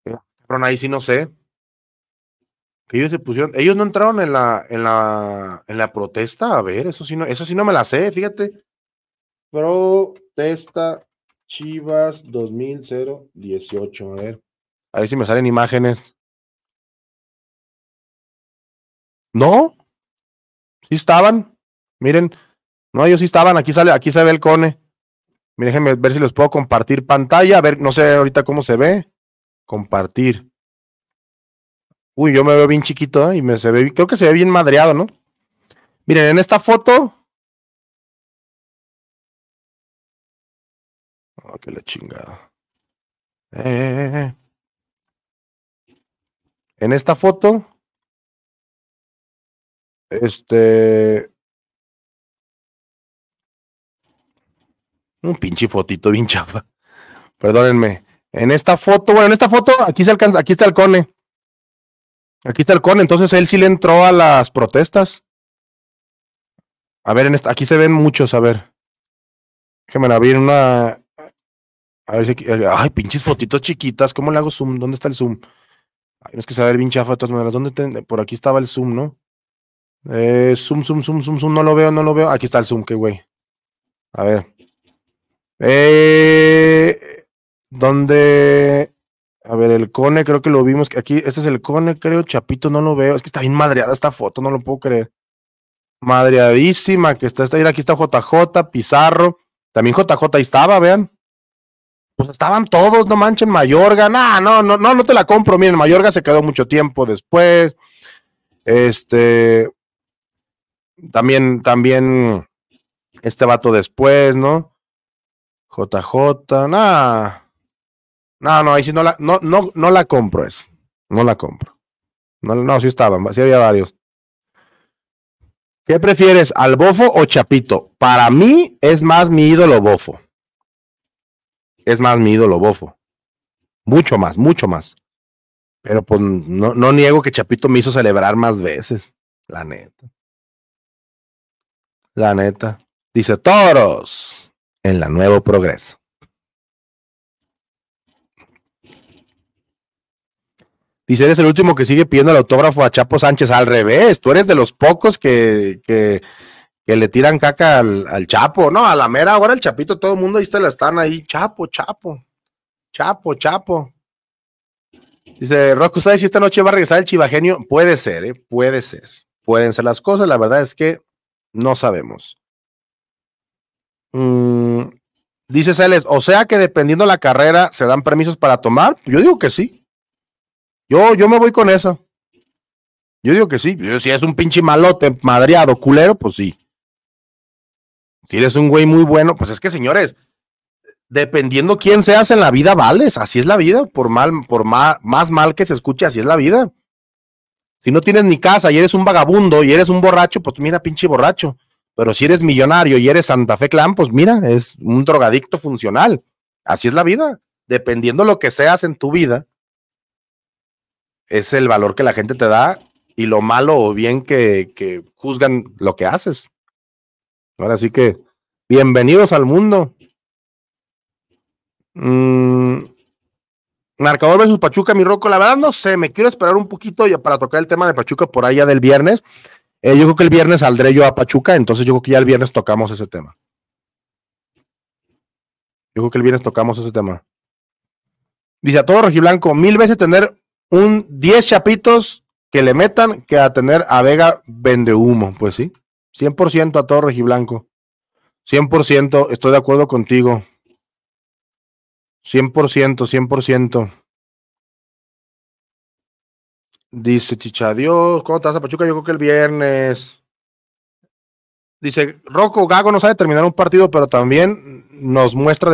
Pero eh, ahí sí no sé. Que ellos se pusieron, ellos no entraron en la, en la, en la protesta, a ver, eso sí no, eso sí no me la sé, fíjate. Protesta Chivas 2018, a ver. A ver si me salen imágenes. ¿No? ¿Sí estaban? Miren. No, ellos sí estaban. Aquí sale, aquí se ve el cone. Miren, déjenme ver si les puedo compartir pantalla. A ver, no sé ahorita cómo se ve. Compartir. Uy, yo me veo bien chiquito ¿eh? y me se ve, creo que se ve bien madreado, ¿no? Miren, en esta foto. Ah, qué la chingada. eh. eh, eh en esta foto, este... Un pinche fotito bien <laughs> Perdónenme. En esta foto, bueno, en esta foto, aquí se alcanza, aquí está el cone. Aquí está el cone, entonces él sí le entró a las protestas. A ver, aquí se ven muchos, a ver. Déjenme abrir una. A ver si aquí, Ay, pinches fotitos chiquitas. ¿Cómo le hago zoom? ¿Dónde está el zoom? Ay, no es que saber bien chafa de todas maneras. ¿Dónde por aquí estaba el zoom, ¿no? zoom, zoom, zoom, zoom, zoom. No lo veo, no lo veo. Aquí está el zoom, qué güey. A ver. Eh, ¿Dónde? A ver, el Cone, creo que lo vimos. Aquí, este es el Cone, creo. Chapito, no lo veo. Es que está bien madreada esta foto, no lo puedo creer. Madreadísima que está esta. Aquí está JJ, Pizarro. También JJ ahí estaba, vean pues estaban todos, no manchen, Mayorga, nah, no, no, no, no te la compro, miren, Mayorga se quedó mucho tiempo después, este, también, también este vato después, ¿no? JJ, nah, no, no, ahí sí no la, no, no, la compro es, no la compro, no, no, sí estaban, sí había varios. ¿Qué prefieres, al bofo o chapito? Para mí es más mi ídolo bofo es más mi ídolo bofo. Mucho más, mucho más. Pero pues no, no niego que Chapito me hizo celebrar más veces. La neta. La neta. Dice toros en la Nuevo Progreso. Dice, eres el último que sigue pidiendo el autógrafo a Chapo Sánchez. Al revés, tú eres de los pocos que, que que le tiran caca al, Chapo, no, a la mera ahora el Chapito, todo el mundo ahí se la están ahí, Chapo, Chapo, Chapo, Chapo. Dice Rocco, ¿sabes si esta noche va a regresar el chivagenio? Puede ser, ¿eh? puede ser. Pueden ser las cosas, la verdad es que no sabemos. Mm, dice Celes, o sea que dependiendo la carrera, ¿se dan permisos para tomar? Yo digo que sí. Yo, yo me voy con eso. Yo digo que sí. si es un pinche malote, madreado, culero, pues sí. Si eres un güey muy bueno, pues es que señores, dependiendo quién seas en la vida, vales. Así es la vida. Por mal, por más mal que se escuche, así es la vida. Si no tienes ni casa y eres un vagabundo y eres un borracho, pues mira, pinche borracho. Pero si eres millonario y eres Santa Fe Clan, pues mira, es un drogadicto funcional. Así es la vida. Dependiendo lo que seas en tu vida, es el valor que la gente te da y lo malo o bien que, que juzgan lo que haces. Ahora sí que, bienvenidos al mundo. Mm, marcador versus Pachuca, mi roco. La verdad, no sé, me quiero esperar un poquito para tocar el tema de Pachuca por allá del viernes. Eh, yo creo que el viernes saldré yo a Pachuca, entonces yo creo que ya el viernes tocamos ese tema. Yo creo que el viernes tocamos ese tema. Dice a todo rojiblanco, mil veces tener un 10 chapitos que le metan que a tener a Vega vende humo. Pues sí, 100% a todo Regiblanco. 100%, estoy de acuerdo contigo. 100%, 100%. Dice Chicha, Dios, ¿cómo estás Pachuca? Yo creo que el viernes. Dice, Rocco Gago no sabe terminar un partido, pero también nos muestra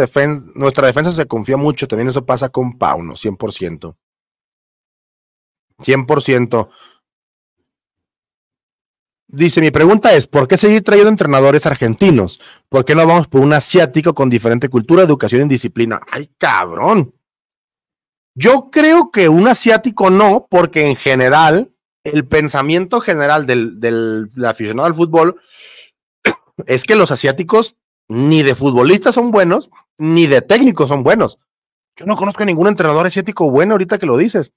nuestra defensa se confía mucho. También eso pasa con Pauno, 100%. 100%. Dice, mi pregunta es, ¿por qué seguir trayendo entrenadores argentinos? ¿Por qué no vamos por un asiático con diferente cultura, educación y disciplina? Ay, cabrón. Yo creo que un asiático no, porque en general, el pensamiento general del, del aficionado al fútbol <coughs> es que los asiáticos ni de futbolistas son buenos, ni de técnicos son buenos. Yo no conozco a ningún entrenador asiático bueno ahorita que lo dices.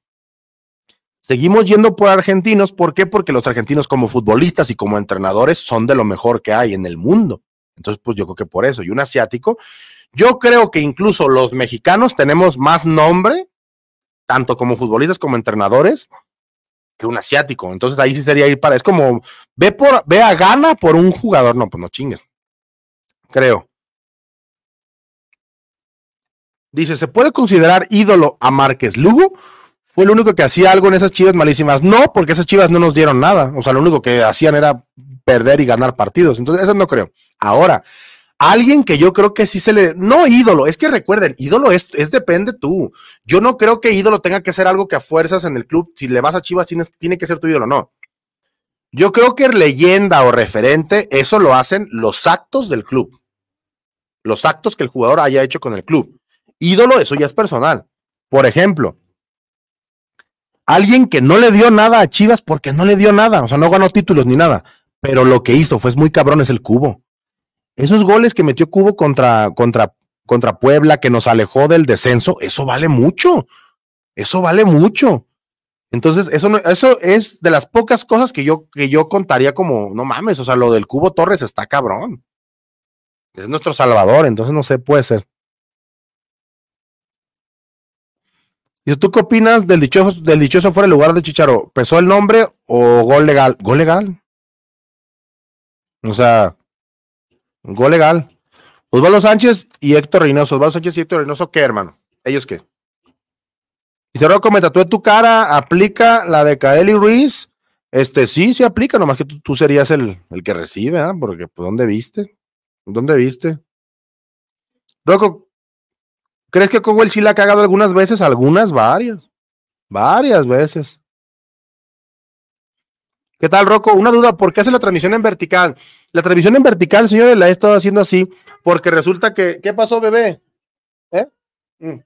Seguimos yendo por argentinos, ¿por qué? Porque los argentinos como futbolistas y como entrenadores son de lo mejor que hay en el mundo. Entonces, pues yo creo que por eso, y un asiático, yo creo que incluso los mexicanos tenemos más nombre, tanto como futbolistas como entrenadores, que un asiático. Entonces ahí sí sería ir para, es como, ve, por, a gana por un jugador, no, pues no chingues. Creo. Dice, ¿se puede considerar ídolo a Márquez Lugo? fue el único que hacía algo en esas chivas malísimas. No, porque esas chivas no nos dieron nada. O sea, lo único que hacían era perder y ganar partidos. Entonces, eso no creo. Ahora, alguien que yo creo que sí se le. No ídolo, es que recuerden, ídolo es, es depende tú. Yo no creo que ídolo tenga que ser algo que a fuerzas en el club, si le vas a Chivas, tiene que ser tu ídolo, no. Yo creo que leyenda o referente, eso lo hacen los actos del club. Los actos que el jugador haya hecho con el club. Ídolo, eso ya es personal. Por ejemplo, alguien que no le dio nada a Chivas porque no le dio nada, o sea, no ganó títulos ni nada, pero lo que hizo fue muy cabrón, es el Cubo. Esos goles que metió Cubo contra, contra, contra Puebla, que nos alejó del descenso, eso vale mucho, eso vale mucho. Entonces, eso, no, eso es de las pocas cosas que yo, que yo contaría como, no mames, o sea, lo del Cubo Torres está cabrón. Es nuestro salvador, entonces no sé, puede ser. ¿Y ¿tú qué opinas del dichoso, del dichoso fuera el lugar de Chicharo? ¿Pesó el nombre o gol legal? ¿Gol legal? O sea, gol legal. Osvaldo Sánchez y Héctor Reynoso. Osvaldo Sánchez y Héctor Reynoso, ¿qué, hermano? ¿Ellos qué? Y se comenta, tú tu cara, aplica la de Kaeli Ruiz. Este, sí, sí aplica, nomás que tú, serías el, que recibe, ¿ah? Porque, pues, ¿dónde viste? ¿Dónde viste? Rocco, ¿Crees que Cowell sí la ha cagado algunas veces? Algunas, varias. Varias veces. ¿Qué tal, Rocco? Una duda, ¿por qué hace la transmisión en vertical? La transmisión en vertical, señores, la he estado haciendo así, porque resulta que. ¿Qué pasó, bebé? ¿Eh? Mm.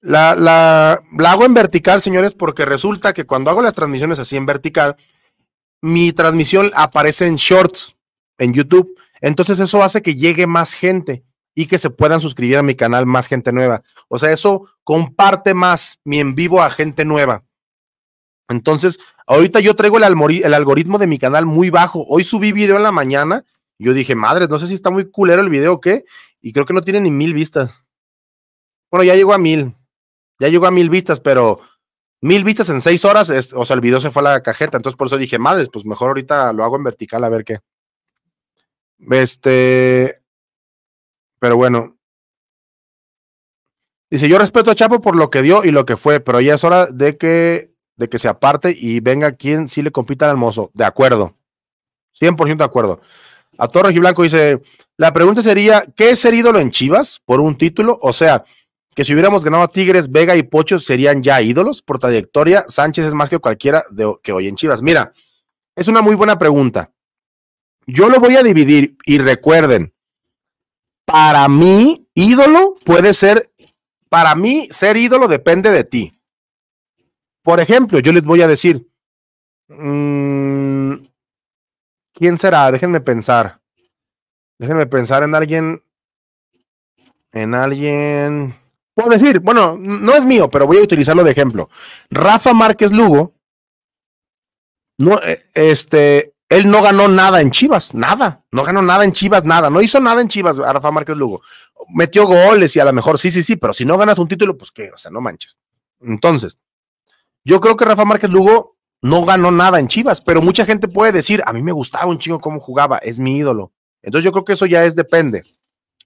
La, la hago en vertical, señores, porque resulta que cuando hago las transmisiones así en vertical, mi transmisión aparece en shorts en YouTube. Entonces, eso hace que llegue más gente y que se puedan suscribir a mi canal más gente nueva. O sea, eso comparte más mi en vivo a gente nueva. Entonces, ahorita yo traigo el, algoritmo de mi canal muy bajo. Hoy subí video en la mañana. yo dije, madre, no sé si está muy culero el video o qué. Y creo que no tiene ni mil vistas. Bueno, ya llegó a mil. Ya llegó a mil vistas, pero mil vistas en seis horas. o sea, el video se fue a la cajeta. Entonces por eso dije, madres, pues mejor ahorita lo hago en vertical a ver qué. Este, pero bueno. Dice, yo respeto a Chapo por lo que dio y lo que fue, pero ya es hora de que, de que se aparte y venga quien sí le compita al mozo. De acuerdo. 100% de acuerdo. A Torres y Blanco dice, la pregunta sería, ¿qué es ser ídolo en Chivas por un título? O sea, que si hubiéramos ganado a Tigres, Vega y Pocho serían ya ídolos por trayectoria. Sánchez es más que cualquiera de, que hoy en Chivas. Mira, es una muy buena pregunta. Yo lo voy a dividir y recuerden, para mí, ídolo puede ser, para mí, ser ídolo depende de ti. Por ejemplo, yo les voy a decir, mm, ¿quién será? Déjenme pensar. Déjenme pensar en alguien, en alguien. Puedo decir, bueno, no es mío, pero voy a utilizarlo de ejemplo. Rafa Márquez Lugo, no, eh, este, él no ganó nada en Chivas, nada. No ganó nada en Chivas, nada. No hizo nada en Chivas, Rafa Márquez Lugo. Metió goles y a lo mejor sí, sí, sí, pero si no ganas un título, pues qué, o sea, no manches. Entonces, yo creo que Rafa Márquez Lugo no ganó nada en Chivas, pero mucha gente puede decir, a mí me gustaba un chingo cómo jugaba, es mi ídolo. Entonces yo creo que eso ya es depende.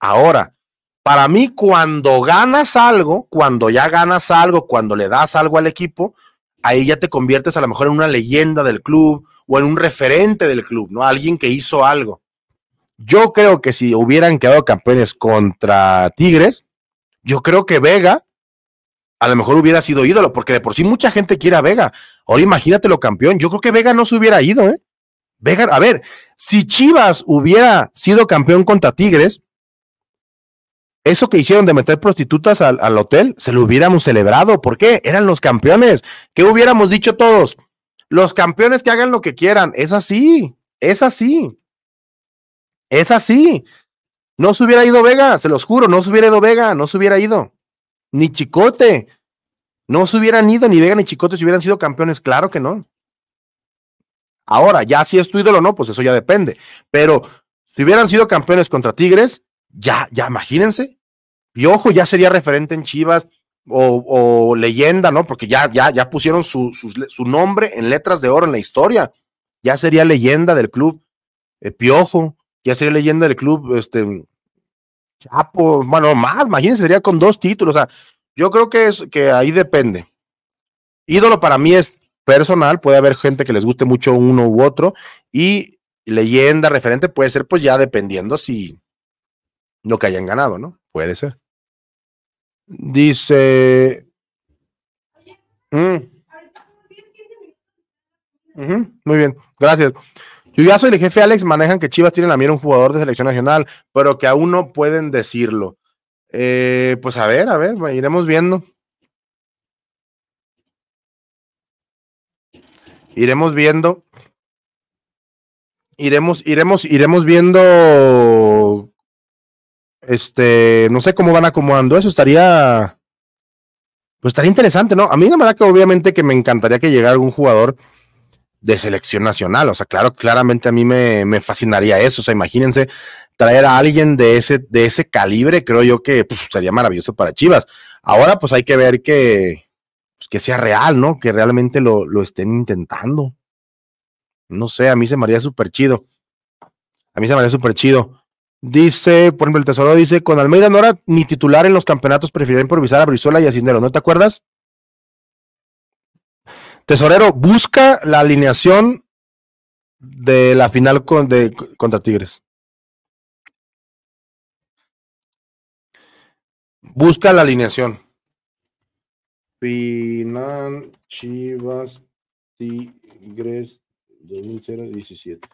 Ahora, para mí cuando ganas algo, cuando ya ganas algo, cuando le das algo al equipo, ahí ya te conviertes a lo mejor en una leyenda del club, o en un referente del club, ¿no? Alguien que hizo algo. Yo creo que si hubieran quedado campeones contra Tigres, yo creo que Vega a lo mejor hubiera sido ídolo, porque de por sí mucha gente quiere a Vega. Ahora imagínatelo campeón. Yo creo que Vega no se hubiera ido, ¿eh? Vega, a ver, si Chivas hubiera sido campeón contra Tigres, eso que hicieron de meter prostitutas al, al, hotel, se lo hubiéramos celebrado. ¿Por qué? Eran los campeones. ¿Qué hubiéramos dicho todos? Los campeones que hagan lo que quieran, es así, es así, es así. No se hubiera ido Vega, se los juro, no se hubiera ido Vega, no se hubiera ido. Ni Chicote, no se hubieran ido, ni Vega ni Chicote si hubieran sido campeones, claro que no. Ahora, ya si es tu ídolo o no, pues eso ya depende. Pero si hubieran sido campeones contra Tigres, ya, ya imagínense, y ojo, ya sería referente en Chivas, o, leyenda, ¿no? Porque ya, ya, ya pusieron su, nombre en letras de oro en la historia. Ya sería leyenda del club eh, Piojo, ya sería leyenda del club este, Chapo, bueno, más, imagínense, sería con dos títulos. O sea, yo creo que, es, que ahí depende. Ídolo para mí es personal, puede haber gente que les guste mucho uno u otro, y leyenda, referente, puede ser pues ya dependiendo si lo que hayan ganado, ¿no? Puede ser. Dice. Mm, muy bien, gracias. ya soy el jefe Alex manejan que Chivas tienen la mira un jugador de selección nacional, pero que aún no pueden decirlo. Eh, pues a ver, a ver, iremos viendo. Iremos viendo. Iremos, iremos, iremos viendo este, no sé cómo van acomodando eso, estaría pues estaría interesante, ¿no? A mí la verdad que obviamente que me encantaría que llegara algún jugador de selección nacional, o sea, claro, claramente a mí me, me fascinaría eso, o sea, imagínense traer a alguien de ese, de ese calibre, creo yo que pues, sería maravilloso para Chivas. Ahora pues hay que ver que, pues, que sea real, ¿no? Que realmente lo, lo estén intentando. No sé, a mí se me haría súper chido. A mí se me haría súper chido. Dice, por ejemplo, el tesorero dice, con Almeida Nora, ni titular en los campeonatos, prefirió improvisar a Brizola y a ¿no te acuerdas? Tesorero, busca la alineación de la final con, contra Tigres. Busca la alineación. Final Chivas Tigres 2017.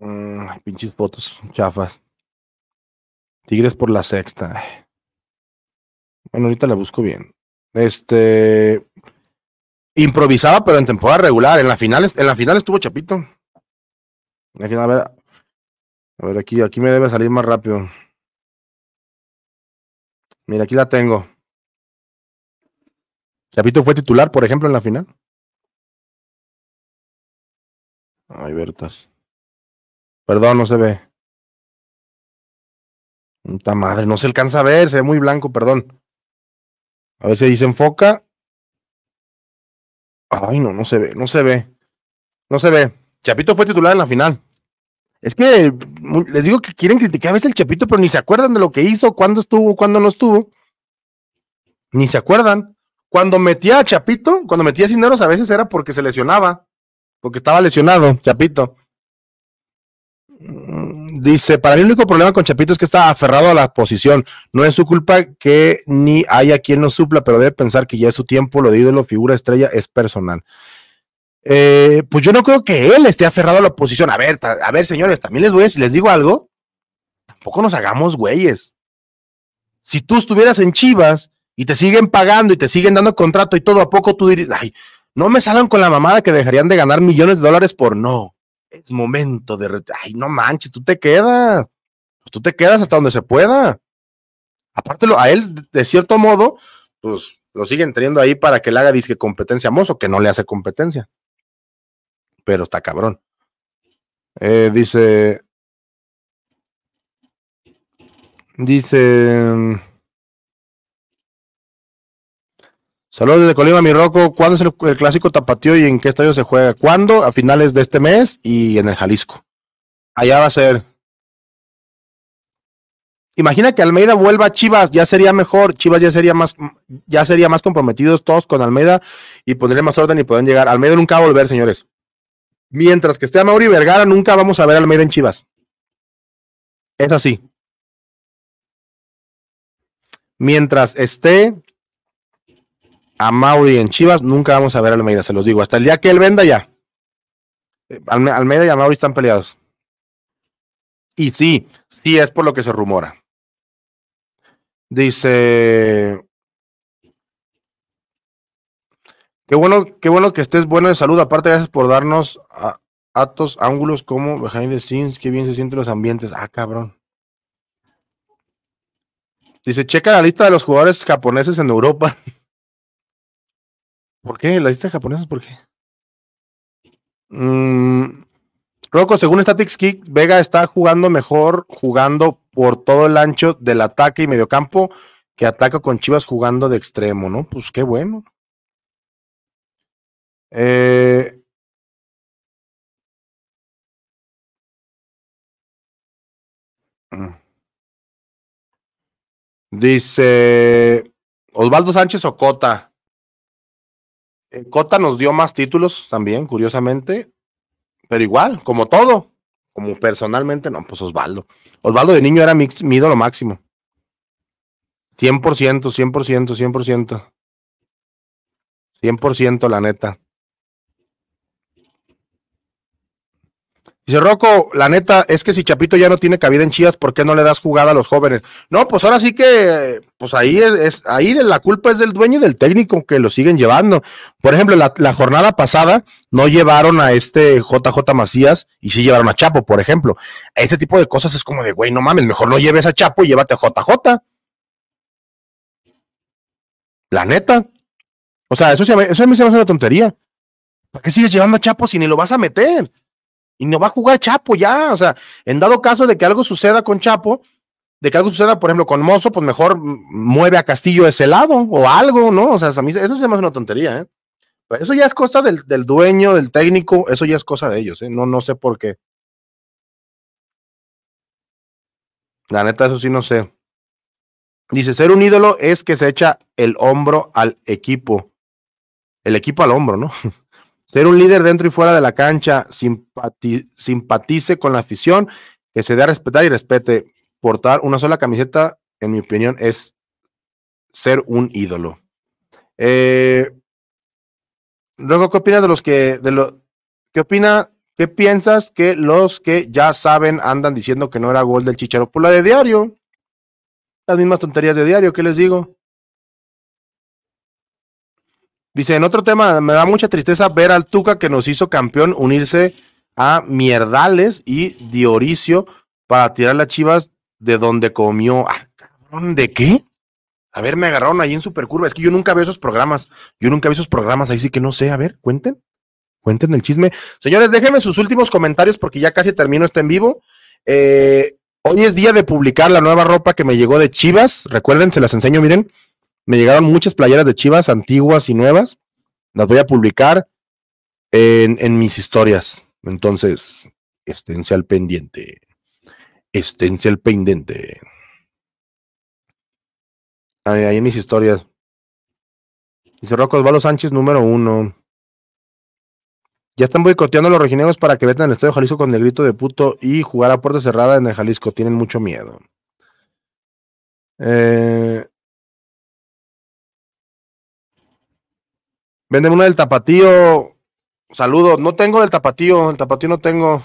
Mm, pinches fotos chafas. Tigres por la sexta. Bueno, ahorita la busco bien. Este. Improvisaba, pero en temporada regular. En la final, en la final estuvo Chapito. a ver. A ver, aquí, aquí me debe salir más rápido. Mira, aquí la tengo. Chapito fue titular, por ejemplo, en la final. Ay, Bertas. Perdón, no se ve. Puta madre, no se alcanza a ver, se ve muy blanco, perdón. A ver si enfoca. Ay, no, no se ve, no se ve. No se ve. Chapito fue titular en la final. Es que les digo que quieren criticar a veces el Chapito, pero ni se acuerdan de lo que hizo, cuándo estuvo, cuándo no estuvo. Ni se acuerdan. Cuando metía a Chapito, cuando metía a Cineros, a veces era porque se lesionaba, porque estaba lesionado, Chapito. Mm, dice, para mí el único problema con Chapito es que está aferrado a la posición. No es su culpa que ni haya quien lo supla, pero debe pensar que ya es su tiempo, lo de ídolo, figura, estrella, es personal. Eh, pues yo no creo que él esté aferrado a la oposición A ver, a ver, señores, también les voy a decir, les digo algo, tampoco nos hagamos güeyes. Si tú estuvieras en Chivas y te siguen pagando y te siguen dando contrato y todo, ¿a poco tú dirías, ay, no me salgan con la mamada que dejarían de ganar millones de dólares por no? es momento de... Ay, no manches, tú te quedas. Pues tú te quedas hasta donde se pueda. Aparte, a él, de cierto modo, pues lo siguen teniendo ahí para que le haga disque competencia a Mozo, que no le hace competencia. Pero está cabrón. Eh, dice... Dice... Mm, Saludos desde Colima, mi Roco. ¿Cuándo es el, clásico tapatío y en qué estadio se juega? ¿Cuándo? A finales de este mes y en el Jalisco. Allá va a ser. Imagina que Almeida vuelva a Chivas, ya sería mejor. Chivas ya sería más, ya sería más comprometidos todos con Almeida y pondría más orden y podrían llegar. Almeida nunca va a volver, señores. Mientras que esté a Mauri Vergara, nunca vamos a ver a Almeida en Chivas. Es así. Mientras esté a Mauri en Chivas, nunca vamos a ver a Almeida, se los digo. Hasta el día que él venda ya. Eh, Almeida y a están peleados. Y sí, sí es por lo que se rumora. Dice. Qué bueno, qué bueno que estés bueno de salud. Aparte, gracias por darnos atos, ángulos como behind the scenes. Qué bien se sienten los ambientes. Ah, cabrón. Dice, checa la lista de los jugadores japoneses en Europa. <laughs> ¿Por qué? ¿Las listas japonesas por qué? Mm, Rocco, según Statics Kick, Vega está jugando mejor jugando por todo el ancho del ataque y mediocampo que ataca con Chivas jugando de extremo, ¿no? Pues qué bueno. Eh, mm. Dice Osvaldo Sánchez Ocota. Eh, Cota nos dio más títulos también, curiosamente, pero igual, como todo, como personalmente, no, pues Osvaldo. Osvaldo de niño era mi, lo ídolo máximo. 100%, 100%, 100%. 100%, la neta. Dice Rocco, la neta es que si Chapito ya no tiene cabida en Chías, ¿por qué no le das jugada a los jóvenes? No, pues ahora sí que, pues ahí es, ahí la culpa es del dueño y del técnico que lo siguen llevando. Por ejemplo, la, jornada pasada no llevaron a este JJ Macías y sí llevaron a Chapo, por ejemplo. Ese tipo de cosas es como de, güey, no mames, mejor no lleves a Chapo y llévate a JJ. La neta. O sea, eso, eso a mí se me hace una tontería. ¿Para qué sigues llevando a Chapo si ni lo vas a meter? y no va a jugar Chapo ya. O sea, en dado caso de que algo suceda con Chapo, de que algo suceda, por ejemplo, con Mozo, pues mejor mueve a Castillo de ese lado o algo, ¿no? O sea, a mí eso se me hace una tontería, ¿eh? Pero eso ya es cosa del, del, dueño, del técnico, eso ya es cosa de ellos, ¿eh? No, no sé por qué. La neta, eso sí no sé. Dice, ser un ídolo es que se echa el hombro al equipo. El equipo al hombro, ¿no? <laughs> Ser un líder dentro y fuera de la cancha, simpatice con la afición, que se dé a respetar y respete. Portar una sola camiseta, en mi opinión, es ser un ídolo. Eh, luego, ¿qué opinas de los que, de lo, qué opina, qué piensas que los que ya saben andan diciendo que no era gol del Chicharo? Por la de diario, las mismas tonterías de diario, ¿qué les digo? Dice, en otro tema, me da mucha tristeza ver al Tuca que nos hizo campeón unirse a Mierdales y Dioricio para tirar las chivas de donde comió. Ah, ¿de qué? A ver, me agarraron ahí en Supercurva. Es que yo nunca veo esos programas. Yo nunca veo esos programas. Ahí sí que no sé. A ver, cuenten. Cuenten el chisme. Señores, déjenme sus últimos comentarios porque ya casi termino este en vivo. Eh, hoy es día de publicar la nueva ropa que me llegó de Chivas. Recuerden, se las enseño, miren. Me llegaron muchas playeras de Chivas, antiguas y nuevas. Las voy a publicar en, mis historias. Entonces, esténse al pendiente. Esténse al pendiente. Ahí, en mis historias. Dice Rocco Osvaldo Sánchez, número uno. Ya están boicoteando los rojinegros para que vetan el Estadio Jalisco con el grito de puto y jugar a puerta cerrada en el Jalisco. Tienen mucho miedo. Eh, Venden una del tapatío. Saludos. No tengo del tapatío. El tapatío no tengo.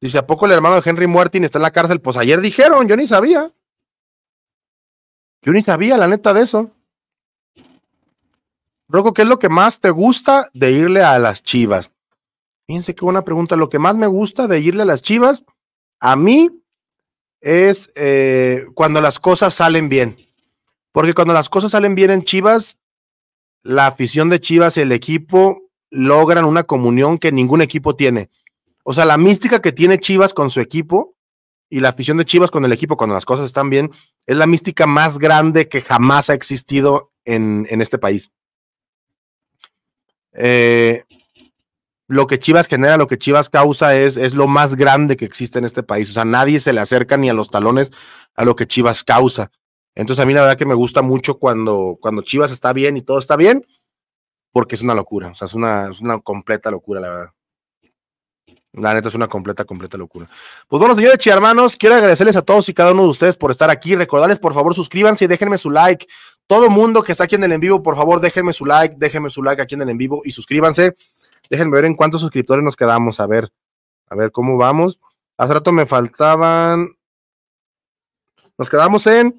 Dice, ¿a poco el hermano de Henry Muertin está en la cárcel? Pues ayer dijeron, yo ni sabía. Yo ni sabía, la neta, de eso. Rocco, ¿qué es lo que más te gusta de irle a las chivas? Fíjense qué buena pregunta. Lo que más me gusta de irle a las chivas, a mí, es eh, cuando las cosas salen bien. Porque cuando las cosas salen bien en chivas, la afición de Chivas y el equipo logran una comunión que ningún equipo tiene. O sea, la mística que tiene Chivas con su equipo y la afición de Chivas con el equipo cuando las cosas están bien es la mística más grande que jamás ha existido en, este país. Eh, lo que Chivas genera, lo que Chivas causa es, es lo más grande que existe en este país. O sea, nadie se le acerca ni a los talones a lo que Chivas causa. Entonces a mí la verdad que me gusta mucho cuando, cuando Chivas está bien y todo está bien, porque es una locura, o sea, es una, es una completa locura, la verdad. La neta es una completa, completa locura. Pues bueno, señores y hermanos, quiero agradecerles a todos y cada uno de ustedes por estar aquí. Recordarles, por favor, suscríbanse y déjenme su like. Todo mundo que está aquí en el en vivo, por favor, déjenme su like, déjenme su like aquí en el en vivo y suscríbanse. Déjenme ver en cuántos suscriptores nos quedamos. A ver, a ver cómo vamos. Hace rato me faltaban. Nos quedamos en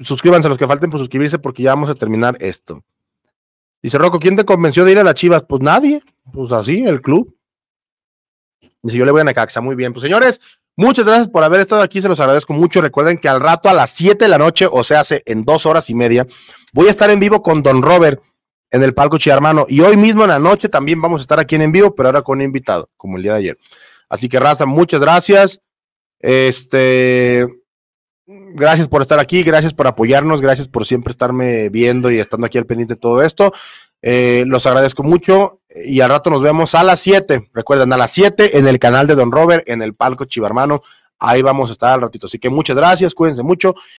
suscríbanse los que falten por suscribirse porque ya vamos a terminar esto. Dice Rocco, ¿quién te convenció de ir a las Chivas? Pues nadie, pues así, el club. Dice, yo le voy a Necaxa, muy bien. Pues señores, muchas gracias por haber estado aquí, se los agradezco mucho. Recuerden que al rato a las 7 de la noche, o sea, hace en dos horas y media, voy a estar en vivo con Don Robert en el palco Chiarmano. Y hoy mismo en la noche también vamos a estar aquí en, vivo, pero ahora con un invitado, como el día de ayer. Así que Rasta, muchas gracias. Este, Gracias por estar aquí, gracias por apoyarnos, gracias por siempre estarme viendo y estando aquí al pendiente de todo esto. Eh, los agradezco mucho y al rato nos vemos a las 7. Recuerden, a las 7 en el canal de Don Robert, en el palco Chivarmano. Ahí vamos a estar al ratito. Así que muchas gracias, cuídense mucho